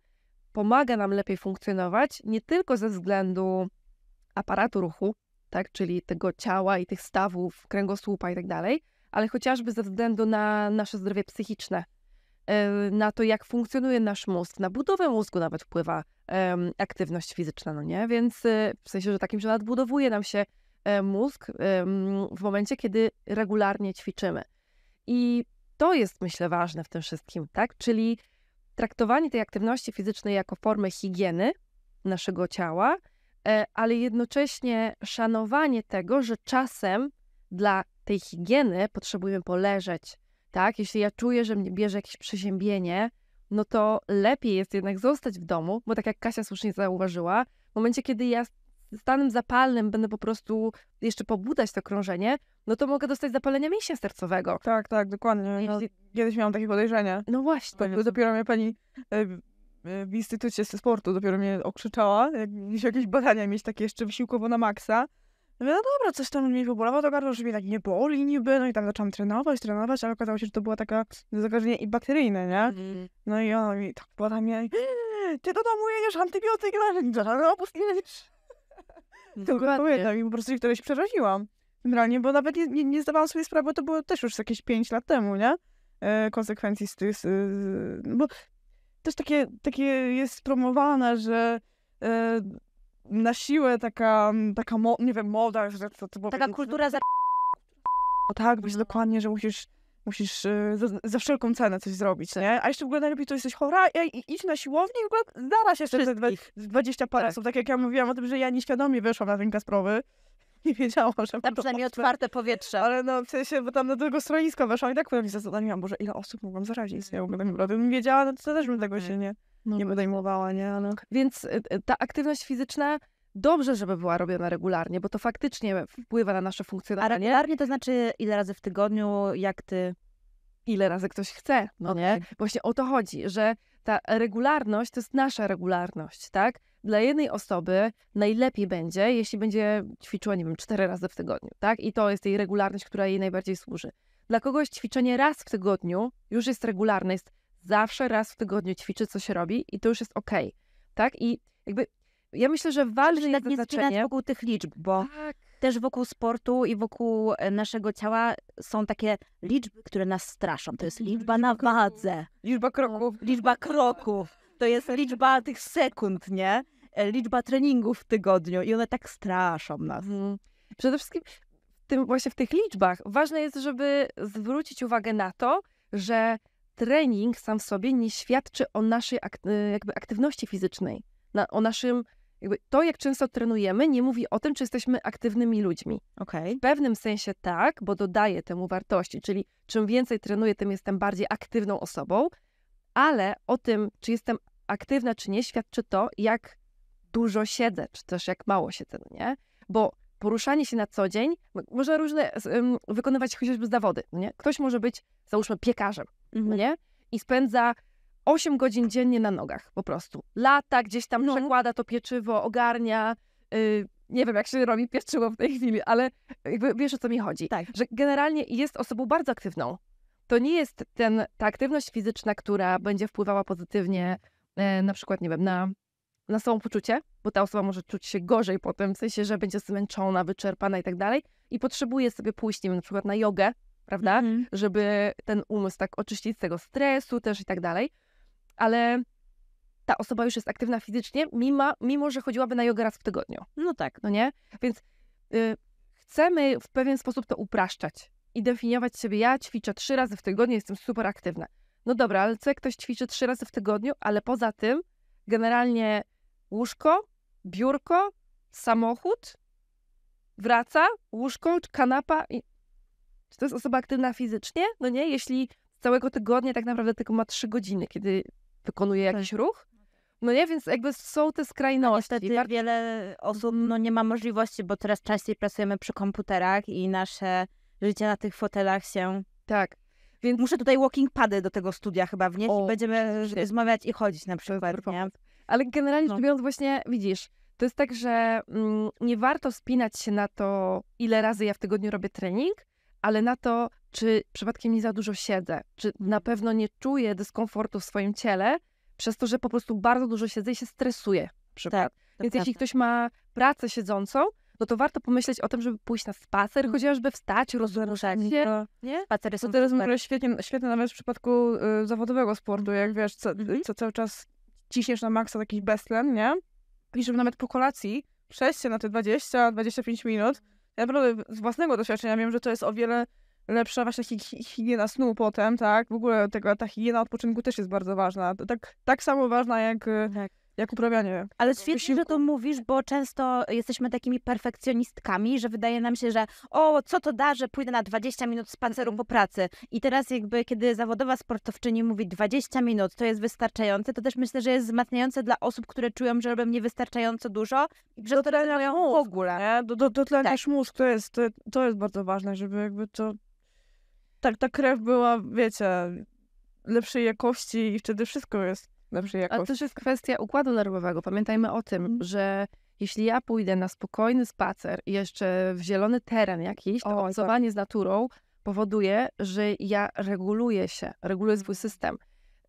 [SPEAKER 2] pomaga nam lepiej funkcjonować nie tylko ze względu aparatu ruchu, tak, czyli tego ciała i tych stawów, kręgosłupa i tak dalej, ale chociażby ze względu na nasze zdrowie psychiczne, e, na to, jak funkcjonuje nasz mózg, na budowę mózgu nawet wpływa aktywność fizyczna, no nie? Więc e, w sensie, że takim, że nadbudowuje nam się e, mózg w momencie, kiedy regularnie ćwiczymy. I to jest, myślę, ważne w tym wszystkim, tak? Czyli traktowanie tej aktywności fizycznej jako formę higieny naszego ciała, e, ale jednocześnie szanowanie tego, że czasem dla tej higieny potrzebujemy poleżeć, tak? Jeśli ja czuję, że mnie bierze jakieś przeziębienie, no to lepiej jest jednak zostać w domu, bo tak jak Kasia słusznie zauważyła, w momencie, kiedy ja stanem zapalnym będę po prostu jeszcze pobudzać to krążenie, no to mogę dostać zapalenia mięśnia sercowego. Tak, tak, dokładnie. No, kiedyś miałam takie podejrzenie. No właśnie. Pani, no, dopiero mnie pani e, e, w Instytucie
[SPEAKER 3] Sportu dopiero mnie okrzyczała, jak się jakieś badania mieć takie jeszcze wysiłkowo na maksa. no dobra, coś tam mnie pobolało to gardło, że mnie tak nie boli niby, no i tak zaczęłam trenować, trenować, ale okazało się, że to było taka zakażenie i bakteryjne, nie? Mm. No i ona mi tak bada mnie, ty do domu jedziesz, antybiotyk, no, no, tylko Tak, i po prostu niektóre się przeraziłam. Generalnie, bo nawet nie, nie, nie zdawałam sobie sprawy, bo to było też już jakieś 5 lat temu, nie? E, konsekwencji z tych... Z, z, bo też takie, takie jest promowane, że e, na siłę taka, taka mo, nie wiem, moda... Że to, to, taka kultura za... O no tak, być no. dokładnie, że musisz musisz y, za, za, wszelką cenę coś zrobić, nie? A jeszcze w ogóle najlepiej to jesteś chora, i idź na siłownię i w ogóle zaraz jeszcze te 20 parę tak. tak jak ja mówiłam o tym, że ja nieświadomie wyszłam na ten Kasprowy. Nie *laughs* wiedziałam, że... Tam przynajmniej otwarte powietrze. Ale no, w sensie, bo tam na tego schronisko weszłam i tak powiem, się zadaniłam,
[SPEAKER 2] boże, ile osób mogłam zarazić, nie? Mogę tak bym wiedziała, no to też bym tego się mhm. nie, no, podejmowała, nie? No. Więc y, y, ta aktywność fizyczna dobrze, żeby była robiona regularnie, bo to faktycznie wpływa na nasze funkcjonowanie. A regularnie to znaczy ile razy w tygodniu, jak ty... Ile razy ktoś chce, no nie? Właśnie o to chodzi, że ta regularność to jest nasza regularność, tak? Dla jednej osoby najlepiej będzie, jeśli będzie ćwiczyła, nie wiem, cztery razy w tygodniu, tak? I to jest jej regularność, która jej najbardziej służy. Dla kogoś ćwiczenie raz w tygodniu już jest regularne, jest zawsze raz w tygodniu ćwiczy, co się robi i to już jest ok, tak? I jakby ja myślę, że ważne jest zaznaczenie... wokół tych liczb, bo tak. też
[SPEAKER 1] wokół sportu i wokół e, naszego ciała są takie liczby, które nas straszą. To jest mhm. liczba na wadze. Liczba no, kroków. Liczba kroków. To jest liczba tych
[SPEAKER 2] sekund, nie? E, liczba treningów w tygodniu i one tak straszą nas. Mhm. Przede wszystkim tym, właśnie w tych liczbach ważne jest, żeby zwrócić uwagę na to, że trening sam w sobie nie świadczy o naszej e, jakby aktywności fizycznej, na, o naszym jakby to, jak często trenujemy, nie mówi o tym, czy jesteśmy aktywnymi ludźmi. Okay. W pewnym sensie tak, bo dodaje temu wartości, czyli czym więcej trenuję, tym jestem bardziej aktywną osobą, ale o tym, czy jestem aktywna, czy nie, świadczy to, jak dużo siedzę, czy też jak mało siedzę, nie? Bo poruszanie się na co dzień może różne um, wykonywać chociażby zawody, no nie? Ktoś może być, załóżmy, piekarzem, no mhm. nie? I spędza 8 godzin dziennie na nogach po prostu. Lata, gdzieś tam no. przekłada to pieczywo, ogarnia. Yy, nie wiem, jak się robi pieczywo w tej chwili, ale jakby wiesz o co mi chodzi. Tak. Że generalnie jest osobą bardzo aktywną. To nie jest ten, ta aktywność fizyczna, która będzie wpływała pozytywnie e, na przykład, nie wiem, na, na samopoczucie, bo ta osoba może czuć się gorzej potem, w sensie, że będzie zmęczona, wyczerpana i tak dalej i potrzebuje sobie pójść, nie wiem, na przykład na jogę, prawda? Mm -hmm. Żeby ten umysł tak oczyścić z tego stresu też i tak dalej ale ta osoba już jest aktywna fizycznie, mimo, mimo że chodziłaby na jogę raz w tygodniu. No tak. No nie? Więc y, chcemy w pewien sposób to upraszczać i definiować siebie. Ja ćwiczę trzy razy w tygodniu, jestem super aktywna. No dobra, ale co jak ktoś ćwiczy trzy razy w tygodniu, ale poza tym generalnie łóżko, biurko, samochód, wraca, łóżko, kanapa. I... Czy to jest osoba aktywna fizycznie? No nie, jeśli z całego tygodnia tak naprawdę tylko ma trzy godziny, kiedy wykonuje tak. jakiś tak. ruch. No nie, więc jakby są te no, skrajności. No, niestety tak? wiele osób mhm. no, nie ma możliwości, bo teraz częściej pracujemy
[SPEAKER 1] przy komputerach i nasze życie na tych fotelach się... Tak. Więc... Muszę tutaj
[SPEAKER 2] walking pady do tego studia chyba wnieść o, i będziemy rozmawiać i chodzić na przykład, nie? Ale generalnie no. rzecz no. biorąc właśnie, widzisz, to jest tak, że mm, nie warto spinać się na to, ile razy ja w tygodniu robię trening, ale na to, czy przypadkiem nie za dużo siedzę, czy na mhm. pewno nie czuję dyskomfortu w swoim ciele, przez to, że po prostu bardzo dużo siedzę i się stresuję. Tak, Więc jeśli ktoś ma pracę siedzącą, no to warto pomyśleć o tym, żeby pójść na spacer, mhm. chociażby wstać, no tak, rozruszać się. No, nie? Spacery są to teraz super. Świetnie, świetnie
[SPEAKER 3] nawet w przypadku y, zawodowego sportu, jak wiesz, co, mm. co, cały czas ciśniesz na maksa taki bestlen, nie? I żeby nawet po kolacji przejść się na te 20-25 minut, ja naprawdę z własnego doświadczenia wiem, że to jest o wiele lepsza właśnie higiena snu potem, tak? W ogóle tego, ta higiena odpoczynku też jest bardzo ważna. Tak, tak samo ważna jak, y, tak jak uprawianie.
[SPEAKER 1] Ale świetnie, że to mówisz, bo często
[SPEAKER 3] jesteśmy takimi perfekcjonistkami, że wydaje
[SPEAKER 1] nam się, że o, co to da, że pójdę na 20 minut spaceru po pracy. I teraz jakby, kiedy zawodowa sportowczyni mówi 20 minut, to jest wystarczające, to też myślę, że jest wzmacniające dla osób, które
[SPEAKER 3] czują, że robią niewystarczająco dużo. Że do to robią w ogóle. Nie? Do, do, do tak. mózg, to jest, to, to jest bardzo ważne, żeby jakby to... Tak, ta krew była, wiecie,
[SPEAKER 2] lepszej jakości i wtedy wszystko jest Dobrze jakoś. Ale też jest kwestia układu nerwowego. Pamiętajmy o tym, mm. że jeśli ja pójdę na spokojny spacer i jeszcze w zielony teren jakiś, to o, tak. obcowanie tak. z naturą powoduje, że ja reguluję się, reguluję swój system.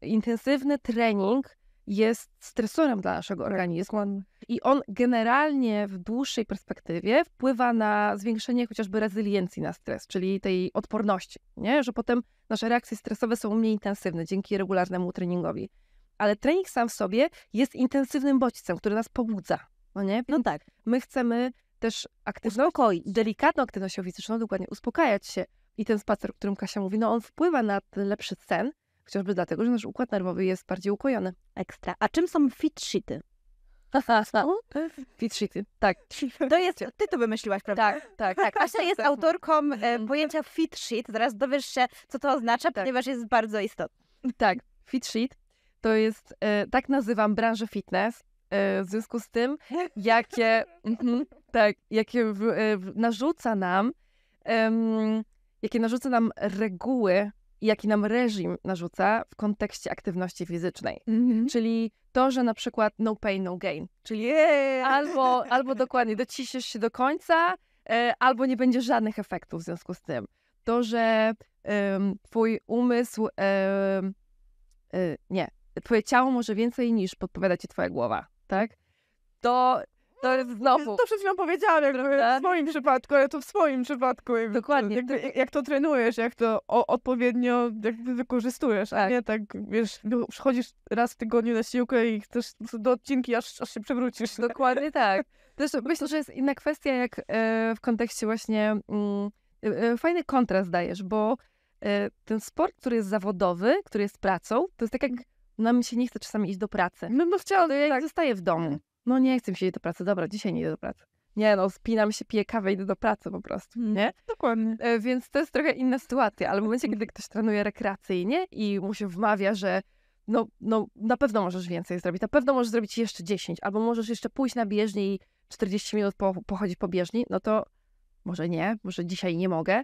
[SPEAKER 2] Intensywny trening jest stresorem dla naszego tak, organizmu i on generalnie w dłuższej perspektywie wpływa na zwiększenie chociażby rezyliencji na stres, czyli tej odporności, nie? że potem nasze reakcje stresowe są mniej intensywne dzięki regularnemu treningowi ale trening sam w sobie jest intensywnym bodźcem, który nas pobudza. No, nie? no tak. My chcemy też aktywną, Uspokoić. delikatną aktywność fizyczną, dokładnie uspokajać się. I ten spacer, o którym Kasia mówi, no on wpływa na lepszy sen, chociażby dlatego, że nasz układ nerwowy jest bardziej ukojony. Ekstra. A czym są fit sheety? *laughs* Fit sheety, tak. To jest, ty to wymyśliłaś, prawda? Tak, tak. tak. Kasia jest *laughs*
[SPEAKER 1] autorką e, mhm. pojęcia fit sheet. Zaraz dowiesz się, co to oznacza, tak. ponieważ jest
[SPEAKER 2] bardzo istotne. Tak, fit sheet to jest, e, tak nazywam branżę fitness, e, w związku z tym, jakie, mhm, tak, jakie e, narzuca nam, jakie narzuca nam reguły jaki nam reżim narzuca w kontekście aktywności fizycznej. Mm -hmm. Czyli to, że na przykład no pain, no gain. Czyli yeah. albo, albo dokładnie dociśniesz się do końca, e, albo nie będzie żadnych efektów w związku z tym. To, że e, twój umysł, e, nie, twoje ciało może więcej niż podpowiada ci twoja głowa, tak?
[SPEAKER 3] To, to no, jest znowu... To przed chwilą powiedziałam, jak w tak. swoim przypadku, ale to w swoim przypadku. Dokładnie. Jak, jak, to trenujesz, jak to o, odpowiednio jakby wykorzystujesz, tak. a nie tak, wiesz, no, przychodzisz raz w tygodniu na siłkę i chcesz do odcinki,
[SPEAKER 2] aż, aż się przewrócisz. Dokładnie tak. Też no myślę, że jest inna kwestia, jak e, w kontekście właśnie... Mm, e, e, fajny kontrast dajesz, bo ten sport, który jest zawodowy, który jest pracą, to jest tak jak mhm nam no, się nie chce czasami iść do pracy. No, no wciąż, ja tak. zostaję w domu. No nie chcę mi się iść do pracy, dobra, dzisiaj nie idę do pracy. Nie no, spinam się, piję kawę, idę do pracy po prostu, mm, nie? Dokładnie. E, więc to jest trochę inna sytuacja, ale w momencie, mm. kiedy ktoś trenuje rekreacyjnie i mu się wmawia, że no, no na pewno możesz więcej zrobić, na pewno możesz zrobić jeszcze 10, albo możesz jeszcze pójść na bieżnię i 40 minut po, pochodzić po bieżni, no to może nie, może dzisiaj nie mogę.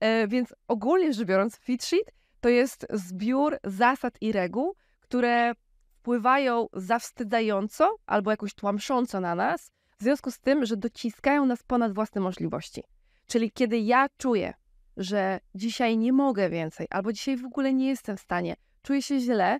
[SPEAKER 2] E, więc ogólnie rzecz biorąc, fit sheet to jest zbiór zasad i reguł, które wpływają zawstydzająco albo jakoś tłamsząco na nas, w związku z tym, że dociskają nas ponad własne możliwości. Czyli kiedy ja czuję, że dzisiaj nie mogę więcej, albo dzisiaj w ogóle nie jestem w stanie, czuję się źle,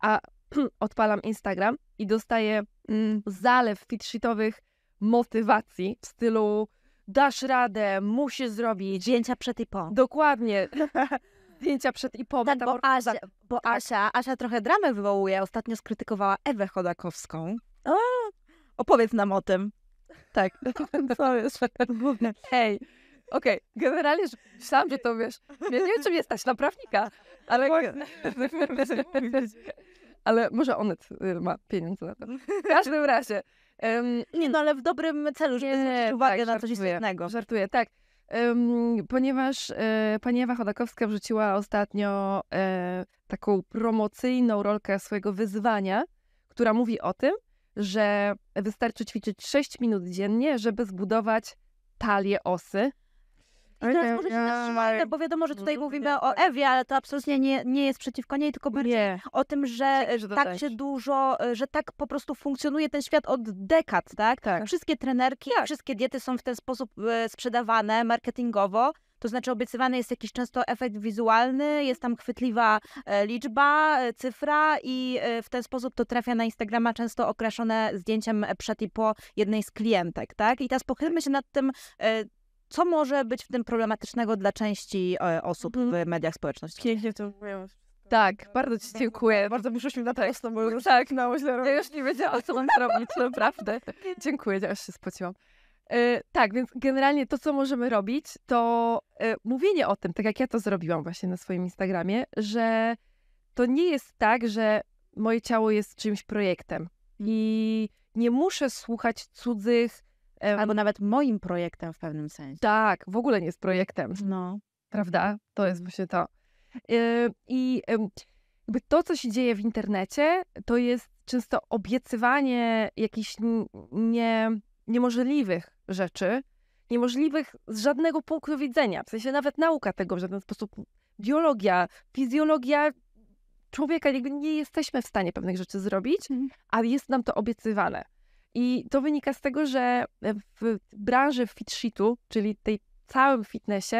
[SPEAKER 2] a *clears throat* odpalam Instagram i dostaję mm, zalew fitshitowych motywacji w stylu dasz radę, musisz zrobić. Zdjęcia przed i po. Dokładnie. *laughs* zdjęcia przed i po tak,
[SPEAKER 1] bo, Asia, bo tak. Asia, Asia trochę dramę wywołuje. Ostatnio skrytykowała Ewę Chodakowską.
[SPEAKER 2] A, opowiedz nam o tym. Tak, no to jest *laughs* główne. Hej, okej, okay. generalnie sam że to wiesz, nie, nie wiem, czym mnie na prawnika, ale... *laughs* ale może Onet y, ma pieniądze na to. W każdym razie... Um, nie, no ale w dobrym celu, żeby nie, zwrócić uwagę tak, na coś żartuję, innego. Żartuję, tak ponieważ e, pani Ewa Chodakowska wrzuciła ostatnio e, taką promocyjną rolkę swojego wyzwania, która mówi o tym, że wystarczy ćwiczyć 6 minut dziennie, żeby zbudować talię osy, i teraz może się na no, bo wiadomo, że tutaj no, mówimy o Ewie, ale to absolutnie nie,
[SPEAKER 1] nie jest przeciwko niej, tylko bardziej nie. o tym, że tak się dużo, że tak po prostu funkcjonuje ten świat od dekad, tak? tak. Wszystkie trenerki, tak. wszystkie diety są w ten sposób e, sprzedawane marketingowo. To znaczy obiecywany jest jakiś często efekt wizualny, jest tam chwytliwa e, liczba, e, cyfra i w ten sposób to trafia na Instagrama często okraszone zdjęciem przed i po jednej z klientek, tak? I teraz pochylmy się nad tym, co może być w tym problematycznego dla części e, osób mhm. w mediach społecznościowych. Pięknie to
[SPEAKER 3] mówiłaś.
[SPEAKER 2] Tak, tak, bardzo Ci dziękuję. Tak, bardzo wyszłyśmy na teraz, bo już tak, na Ja już nie wiedziałam, co mam zrobić, naprawdę. Dziękuję, ja się spociłam. E, tak, więc generalnie to, co możemy robić, to e, mówienie o tym, tak jak ja to zrobiłam właśnie na swoim Instagramie, że to nie jest tak, że moje ciało jest czymś projektem mhm. i nie muszę słuchać cudzych Albo nawet moim projektem w pewnym sensie. Tak, w ogóle nie jest projektem. No. Prawda? Mhm. To jest właśnie to. Y, I jakby to, co się dzieje w internecie, to jest często obiecywanie jakichś nie, niemożliwych rzeczy, niemożliwych z żadnego punktu widzenia. W sensie nawet nauka tego w żaden sposób, biologia, fizjologia człowieka, jakby nie jesteśmy w stanie pewnych rzeczy zrobić, mhm. ale jest nam to obiecywane. I to wynika z tego, że w branży fit czyli tej całym fitnessie,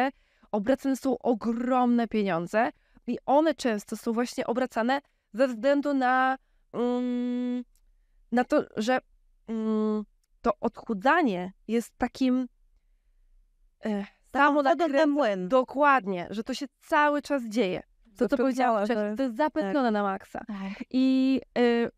[SPEAKER 2] obracane są ogromne pieniądze i one często są właśnie obracane ze względu na, um, na to, że um, to odchudzanie jest takim e, samonakrętem. Dokładnie, że to się cały czas dzieje. Co to to jest zapętlone tak. na maksa. Tak. I y,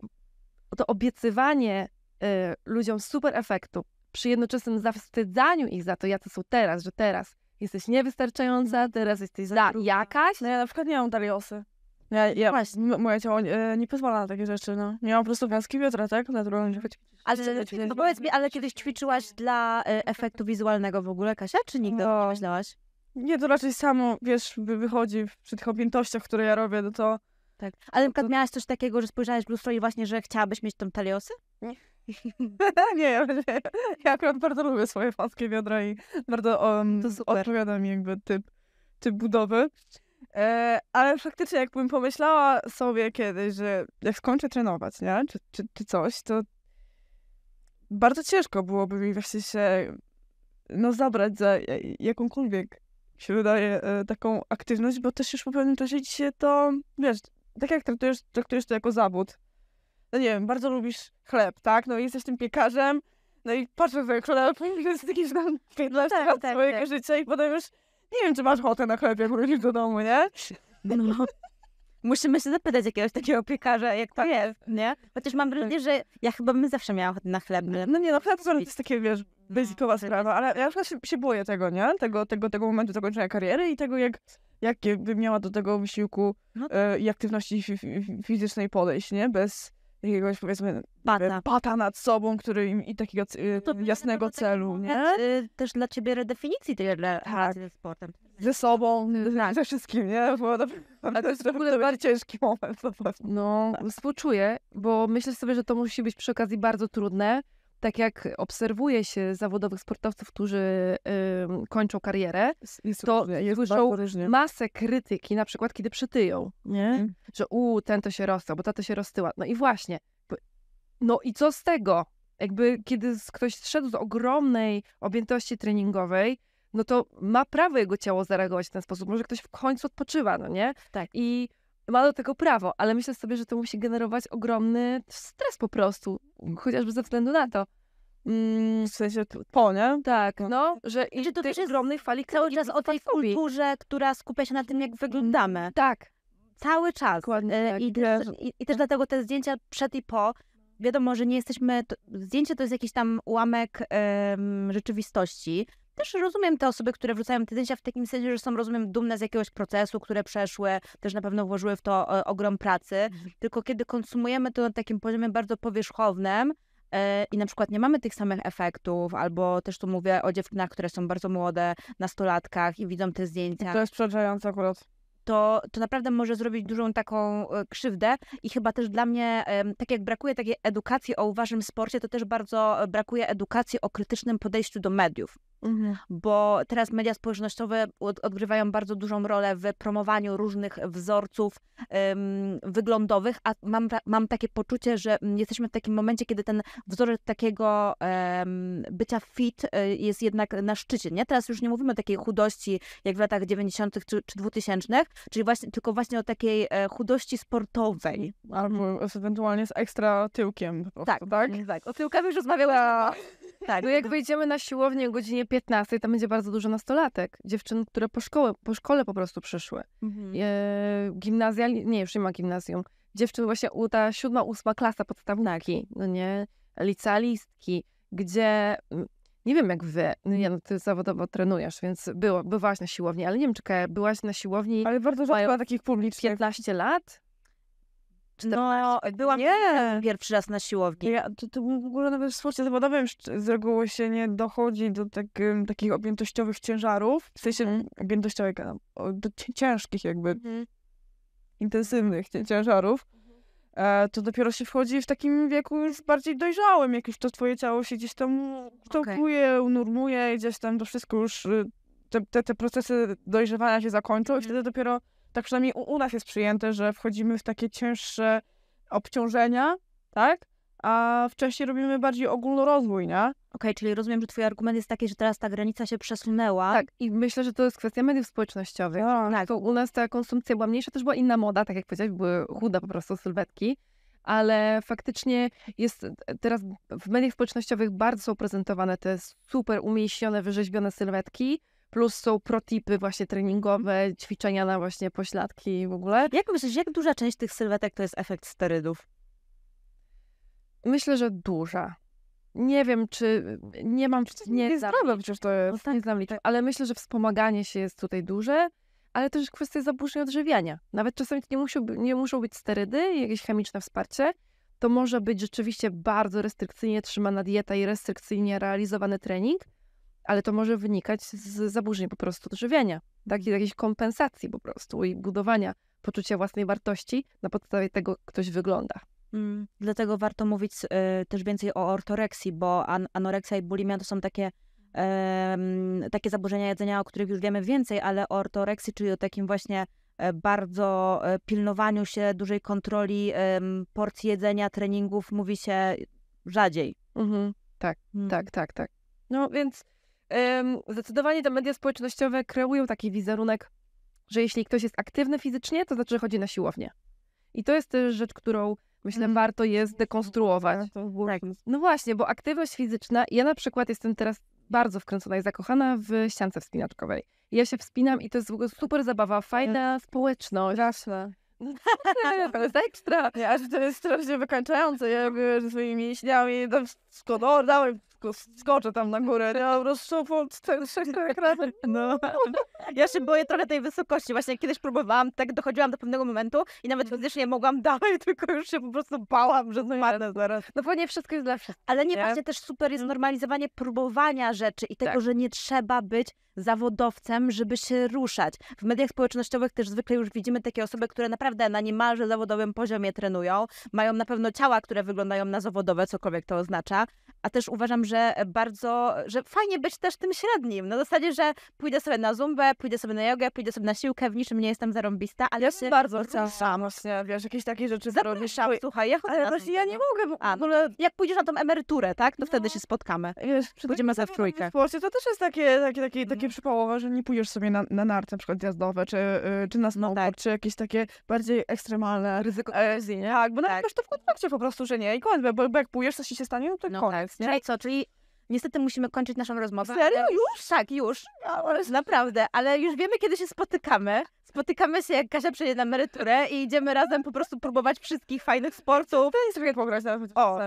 [SPEAKER 2] to obiecywanie Y, ludziom super efektu, przy jednoczesnym zawstydzaniu ich za to, jacy są teraz, że teraz jesteś niewystarczająca, mhm. teraz jesteś za jakaś. No ja na przykład nie mam taliosy.
[SPEAKER 3] Ja, ja, Właśnie. Moje ciało nie, e, nie pozwala na takie rzeczy, no. miałam mam po prostu węski biodra, tak? Naturalnie. Ale, no
[SPEAKER 1] powiedz mi, ale kiedyś ćwiczyłaś dla y, efektu wizualnego w ogóle, Kasia, czy
[SPEAKER 3] nigdy no. nie myślałaś? Nie, to raczej samo, wiesz, wychodzi przy tych objętościach, które ja robię, no to... Tak. Ale na przykład to... miałaś coś takiego, że spojrzałaś w lustro i właśnie, że chciałabyś mieć tą taliosy? Nie. *laughs* nie, ja, ja akurat bardzo lubię swoje wąskie wiadra i bardzo um, odpowiada mi jakby typ, typ budowy. E, ale faktycznie jakbym pomyślała sobie kiedyś, że jak skończę trenować, nie? Czy, czy, czy coś, to bardzo ciężko byłoby mi właśnie się no, zabrać za jakąkolwiek, się wydaje, e, taką aktywność, bo też już po pewnym czasie ci się to, wiesz, tak jak traktujesz, traktujesz to jako zawód, no nie wiem, bardzo lubisz chleb, tak? No i jesteś tym piekarzem, no i patrzę na ten chleb i *laughs* to jest jakiś tam 15 tak, życie tak, tak, swojego tak. życia i potem już nie wiem, czy masz ochotę na chleb, jak wrócisz do domu, nie? *laughs* No, no.
[SPEAKER 1] Musimy się zapytać jakiegoś takiego piekarza, jak to tak. jest, nie? Chociaż mam wrażenie, że ja chyba bym
[SPEAKER 3] zawsze miała ochotę na chleb. No nie, no chleb to jest takie, wiesz, no, bezlitowa tak. sprawa, ale ja na się, się boję tego, nie? Tego, tego, tego momentu zakończenia kariery i tego, jak jakie bym miała do tego wysiłku no. e, i aktywności fizycznej podejść, nie? Bez, jakiegoś powiedzmy e, pata, pata nad sobą, który im i takiego no jasnego celu, nie? E, też dla ciebie redefinicji
[SPEAKER 2] tej tak. relacji tak. ze sportem. Ze sobą, tak. ze wszystkim, nie? Bo to, to jest w ogóle bardzo ciężki moment. No, tak. współczuję, bo myślę sobie, że to musi być przy okazji bardzo trudne, tak jak obserwuje się zawodowych sportowców, którzy y, kończą karierę, jest, to jest słyszą masę krytyki, na przykład kiedy przytyją, nie? Mhm. że u, ten to się rozstał, bo ta to się roztyła. No i właśnie, no i co z tego? Jakby kiedy ktoś zszedł z ogromnej objętości treningowej, no to ma prawo jego ciało zareagować w ten sposób. Może ktoś w końcu odpoczywa, no nie? Tak. I ma do tego prawo, ale myślę sobie, że to musi generować ogromny stres po prostu, chociażby ze względu na to. Mm, w sensie po, nie? Tak, no, no że i znaczy, to też jest ogromnej fali cały czas o tej kulturze, która skupia się na tym, jak wyglądamy. Mm, tak.
[SPEAKER 1] Cały czas. Dokładnie, e, tak. I, i, I też tak. dlatego te zdjęcia przed i po, wiadomo, że nie jesteśmy. To, zdjęcie to jest jakiś tam ułamek ym, rzeczywistości, też rozumiem te osoby, które wrzucają te zdjęcia w takim sensie, że są, rozumiem, dumne z jakiegoś procesu, które przeszły, też na pewno włożyły w to e, ogrom pracy, mhm. tylko kiedy konsumujemy to na takim poziomie bardzo powierzchownym, e, i na przykład nie mamy tych samych efektów, albo też tu mówię o dziewczynach, które są bardzo młode, nastolatkach i widzą te zdjęcia. To jest przerażające akurat. To, to naprawdę może zrobić dużą taką e, krzywdę i chyba też dla mnie, tak jak brakuje takiej edukacji o uważnym sporcie, to też bardzo brakuje edukacji o krytycznym podejściu do mediów. Mhm. bo teraz media społecznościowe odgrywają bardzo dużą rolę w promowaniu różnych wzorców ym, wyglądowych, a mam, mam takie poczucie, że jesteśmy w takim momencie, kiedy ten wzorek takiego ym, bycia fit e, jest jednak na szczycie. Nie? Teraz już nie mówimy o takiej chudości jak w latach 90. czy, czy 2000, czyli właśnie, tylko właśnie o takiej
[SPEAKER 3] e, chudości sportowej. Albo ewentualnie z ekstra tyłkiem tak?
[SPEAKER 2] Tak, tak. O tyłkach już rozmawiałyśmy. Tak, no jak wejdziemy na siłownię o godzinie 15, tam będzie bardzo dużo nastolatek, dziewczyn, które po, szkołę, po szkole po prostu przyszły. Mhm. E, gimnazja, nie, już nie ma gimnazjum. Dziewczyn właśnie ta siódma, ósma klasa podstawnaki, tak. no nie, licealistki, gdzie nie wiem jak wy, no no ty zawodowo trenujesz, więc było, bywałaś na siłowni, ale nie wiem czy byłaś na siłowni. Ale bardzo rzadko takich publicznych. 15 lat? No, byłam nie. pierwszy raz na siłowni. Ja, to, to
[SPEAKER 3] w ogóle nawet w sporcie zawodowym z reguły się nie dochodzi do tak, um, takich objętościowych ciężarów, w sensie mm. objętościowych, do ciężkich jakby, mm. intensywnych ciężarów, mhm. e, to dopiero się wchodzi w takim wieku już bardziej dojrzałym, jak już to twoje ciało się gdzieś tam kształtuje, okay. unormuje, gdzieś tam to wszystko już, y, te, te, te procesy dojrzewania się zakończą i mhm. wtedy dopiero tak przynajmniej u, u nas jest przyjęte, że wchodzimy w takie cięższe obciążenia, tak? a wcześniej
[SPEAKER 2] robimy bardziej ogólnorozwój, nie? Okej, okay, czyli rozumiem, że twój argument jest taki, że teraz ta granica się przesunęła. Tak, i myślę, że to jest kwestia mediów społecznościowych. No, tak. To tak. u nas ta konsumpcja była mniejsza, też była inna moda, tak jak powiedziałeś, były chuda po prostu sylwetki, ale faktycznie jest teraz w mediach społecznościowych bardzo są prezentowane te super umieśnione, wyrzeźbione sylwetki, plus są protipy właśnie treningowe, ćwiczenia na właśnie pośladki i w ogóle. Jak myślisz, jak duża część tych sylwetek to jest efekt sterydów? Myślę, że duża. Nie wiem, czy nie mam. Przecież nie jest zdrowe, przecież to no nie tak, znam tak. ale myślę, że wspomaganie się jest tutaj duże, ale też kwestia zaburzeń odżywiania. Nawet czasami to nie, musi, nie muszą być sterydy, jakieś chemiczne wsparcie. To może być rzeczywiście bardzo restrykcyjnie trzymana dieta i restrykcyjnie realizowany trening, ale to może wynikać z zaburzeń po prostu żywienia, tak? I jakiejś kompensacji po prostu i budowania poczucia własnej wartości na podstawie tego, ktoś wygląda. Mm, dlatego warto mówić y, też więcej
[SPEAKER 1] o ortoreksji, bo an anoreksja i bulimia to są takie, y, takie zaburzenia jedzenia, o których już wiemy więcej, ale o ortoreksji, czyli o takim właśnie e, bardzo e, pilnowaniu się, dużej kontroli um, porcji jedzenia, treningów mówi się rzadziej.
[SPEAKER 2] Mhm, tak, mhm. tak, tak, tak. No więc zdecydowanie te media społecznościowe kreują taki wizerunek, że jeśli ktoś jest aktywny fizycznie, to znaczy, że chodzi na siłownię. I to jest też rzecz, którą myślę, mm. warto jest dekonstruować. Tak. No właśnie, bo aktywność fizyczna, ja na przykład jestem teraz bardzo wkręcona i zakochana w ściance wspinaczkowej. Ja się wspinam i to jest super zabawa, fajna społeczność. Straszne. No tak, to jest ekstra. Ja, że to jest strasznie wykańczające. Ja byłem ze swoimi mięśniami
[SPEAKER 3] tam no, skonor dałem skoczę tam na górę, nie? Po prostu po *laughs*
[SPEAKER 1] no. *laughs* Ja się boję trochę tej wysokości. Właśnie kiedyś próbowałam, tak dochodziłam do pewnego momentu i nawet mhm. fizycznie mogłam dalej, *laughs* tylko już się po prostu bałam, że zmarnę no zaraz. No bo nie wszystko jest dla wszystkich. Ale nie, nie, właśnie też super jest mhm. normalizowanie próbowania rzeczy i tego, tak. że nie trzeba być zawodowcem, żeby się ruszać. W mediach społecznościowych też zwykle już widzimy takie osoby, które naprawdę na niemalże zawodowym poziomie trenują, mają na pewno ciała, które wyglądają na zawodowe, cokolwiek to oznacza, a też uważam, że bardzo, że fajnie być też tym średnim, na zasadzie, że pójdę sobie na zumbę, pójdę sobie na jogę, pójdę sobie na siłkę, w niczym nie jestem zarąbista, ale ja się bardzo chciałam właśnie, wiesz, jakieś takie rzeczy zrobisz. Słuchaj, ja ale właśnie ja nie mogę, bo a, w no jak pójdziesz na tą
[SPEAKER 3] emeryturę, tak, to no. wtedy się spotkamy. Wiesz, Pójdziemy za w trójkę. W Polsce to też jest takie, takie, takie, takie takie przypałowe, że nie pójdziesz sobie na, na narty na przykład jazdowe, czy, y, czy na no snowboard, no tak. czy jakieś takie bardziej ekstremalne. Ryzyko e, nie? Tak, bo tak. nawet masz to w kontrakcie po prostu, że nie i koniec, bo, bo jak pójdziesz, coś się stanie, no to no koniec, tak. nie? Czyli co, czyli Niestety musimy kończyć naszą rozmowę. Serio? Ale... Już? Tak, już. No,
[SPEAKER 1] *laughs* Naprawdę, ale już wiemy, kiedy się spotykamy. Spotykamy się, jak Kasia przejdzie na emeryturę i
[SPEAKER 3] idziemy razem po prostu próbować wszystkich fajnych sportów. To jest pograć nawet. O.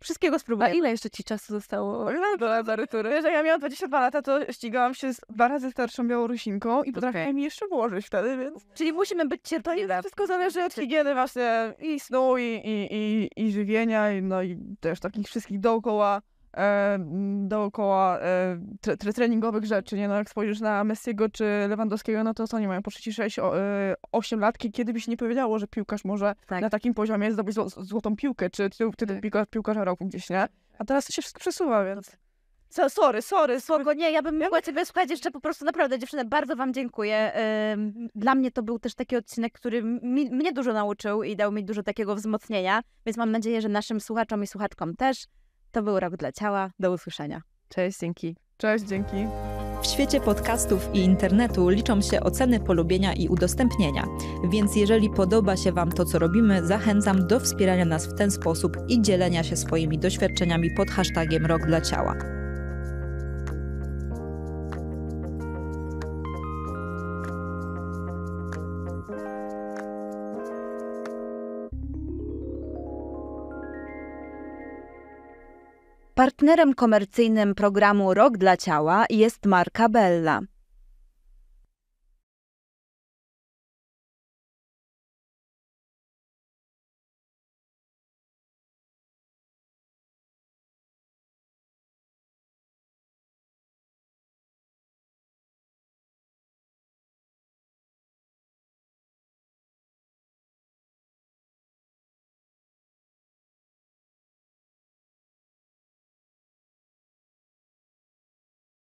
[SPEAKER 3] Wszystkiego spróbuję. A ile jeszcze ci czasu zostało do emerytury? Jeżeli ja miałam 22 lata, to ścigałam się z dwa razy starszą Białorusinką i potrafiłam okay. jeszcze włożyć wtedy, więc... Czyli musimy być cierpliwe. Wszystko zależy od higieny właśnie i snu, i, i, i, i żywienia, i, no i też takich wszystkich dookoła E, dookoła e, tre, treningowych rzeczy, nie? No, jak spojrzysz na Messiego czy Lewandowskiego, no to co nie mają po 36-8 latki, kiedy by się nie powiedziało, że piłkarz może tak. na takim poziomie zdobyć złotą piłkę, czy tytuł ty, ty, tak. piłkarz, piłkarza roku gdzieś, nie? A teraz to się wszystko przesuwa, więc...
[SPEAKER 1] Co, sorry, sorry, słowo. Nie, ja bym mogła Ciebie słuchać jeszcze po prostu naprawdę, dziewczyny, bardzo Wam dziękuję. Dla mnie to był też taki odcinek, który mi, mnie dużo nauczył i dał mi dużo takiego wzmocnienia, więc mam nadzieję, że naszym słuchaczom i słuchaczkom też. To był Rok dla Ciała. Do usłyszenia. Cześć, dzięki. Cześć, dzięki. W świecie podcastów i internetu liczą się oceny polubienia i udostępnienia, więc jeżeli podoba się Wam to, co robimy, zachęcam do wspierania nas w ten sposób i dzielenia się swoimi doświadczeniami pod hashtagiem Rok dla Ciała. Partnerem komercyjnym programu Rok dla Ciała jest marka
[SPEAKER 2] Bella.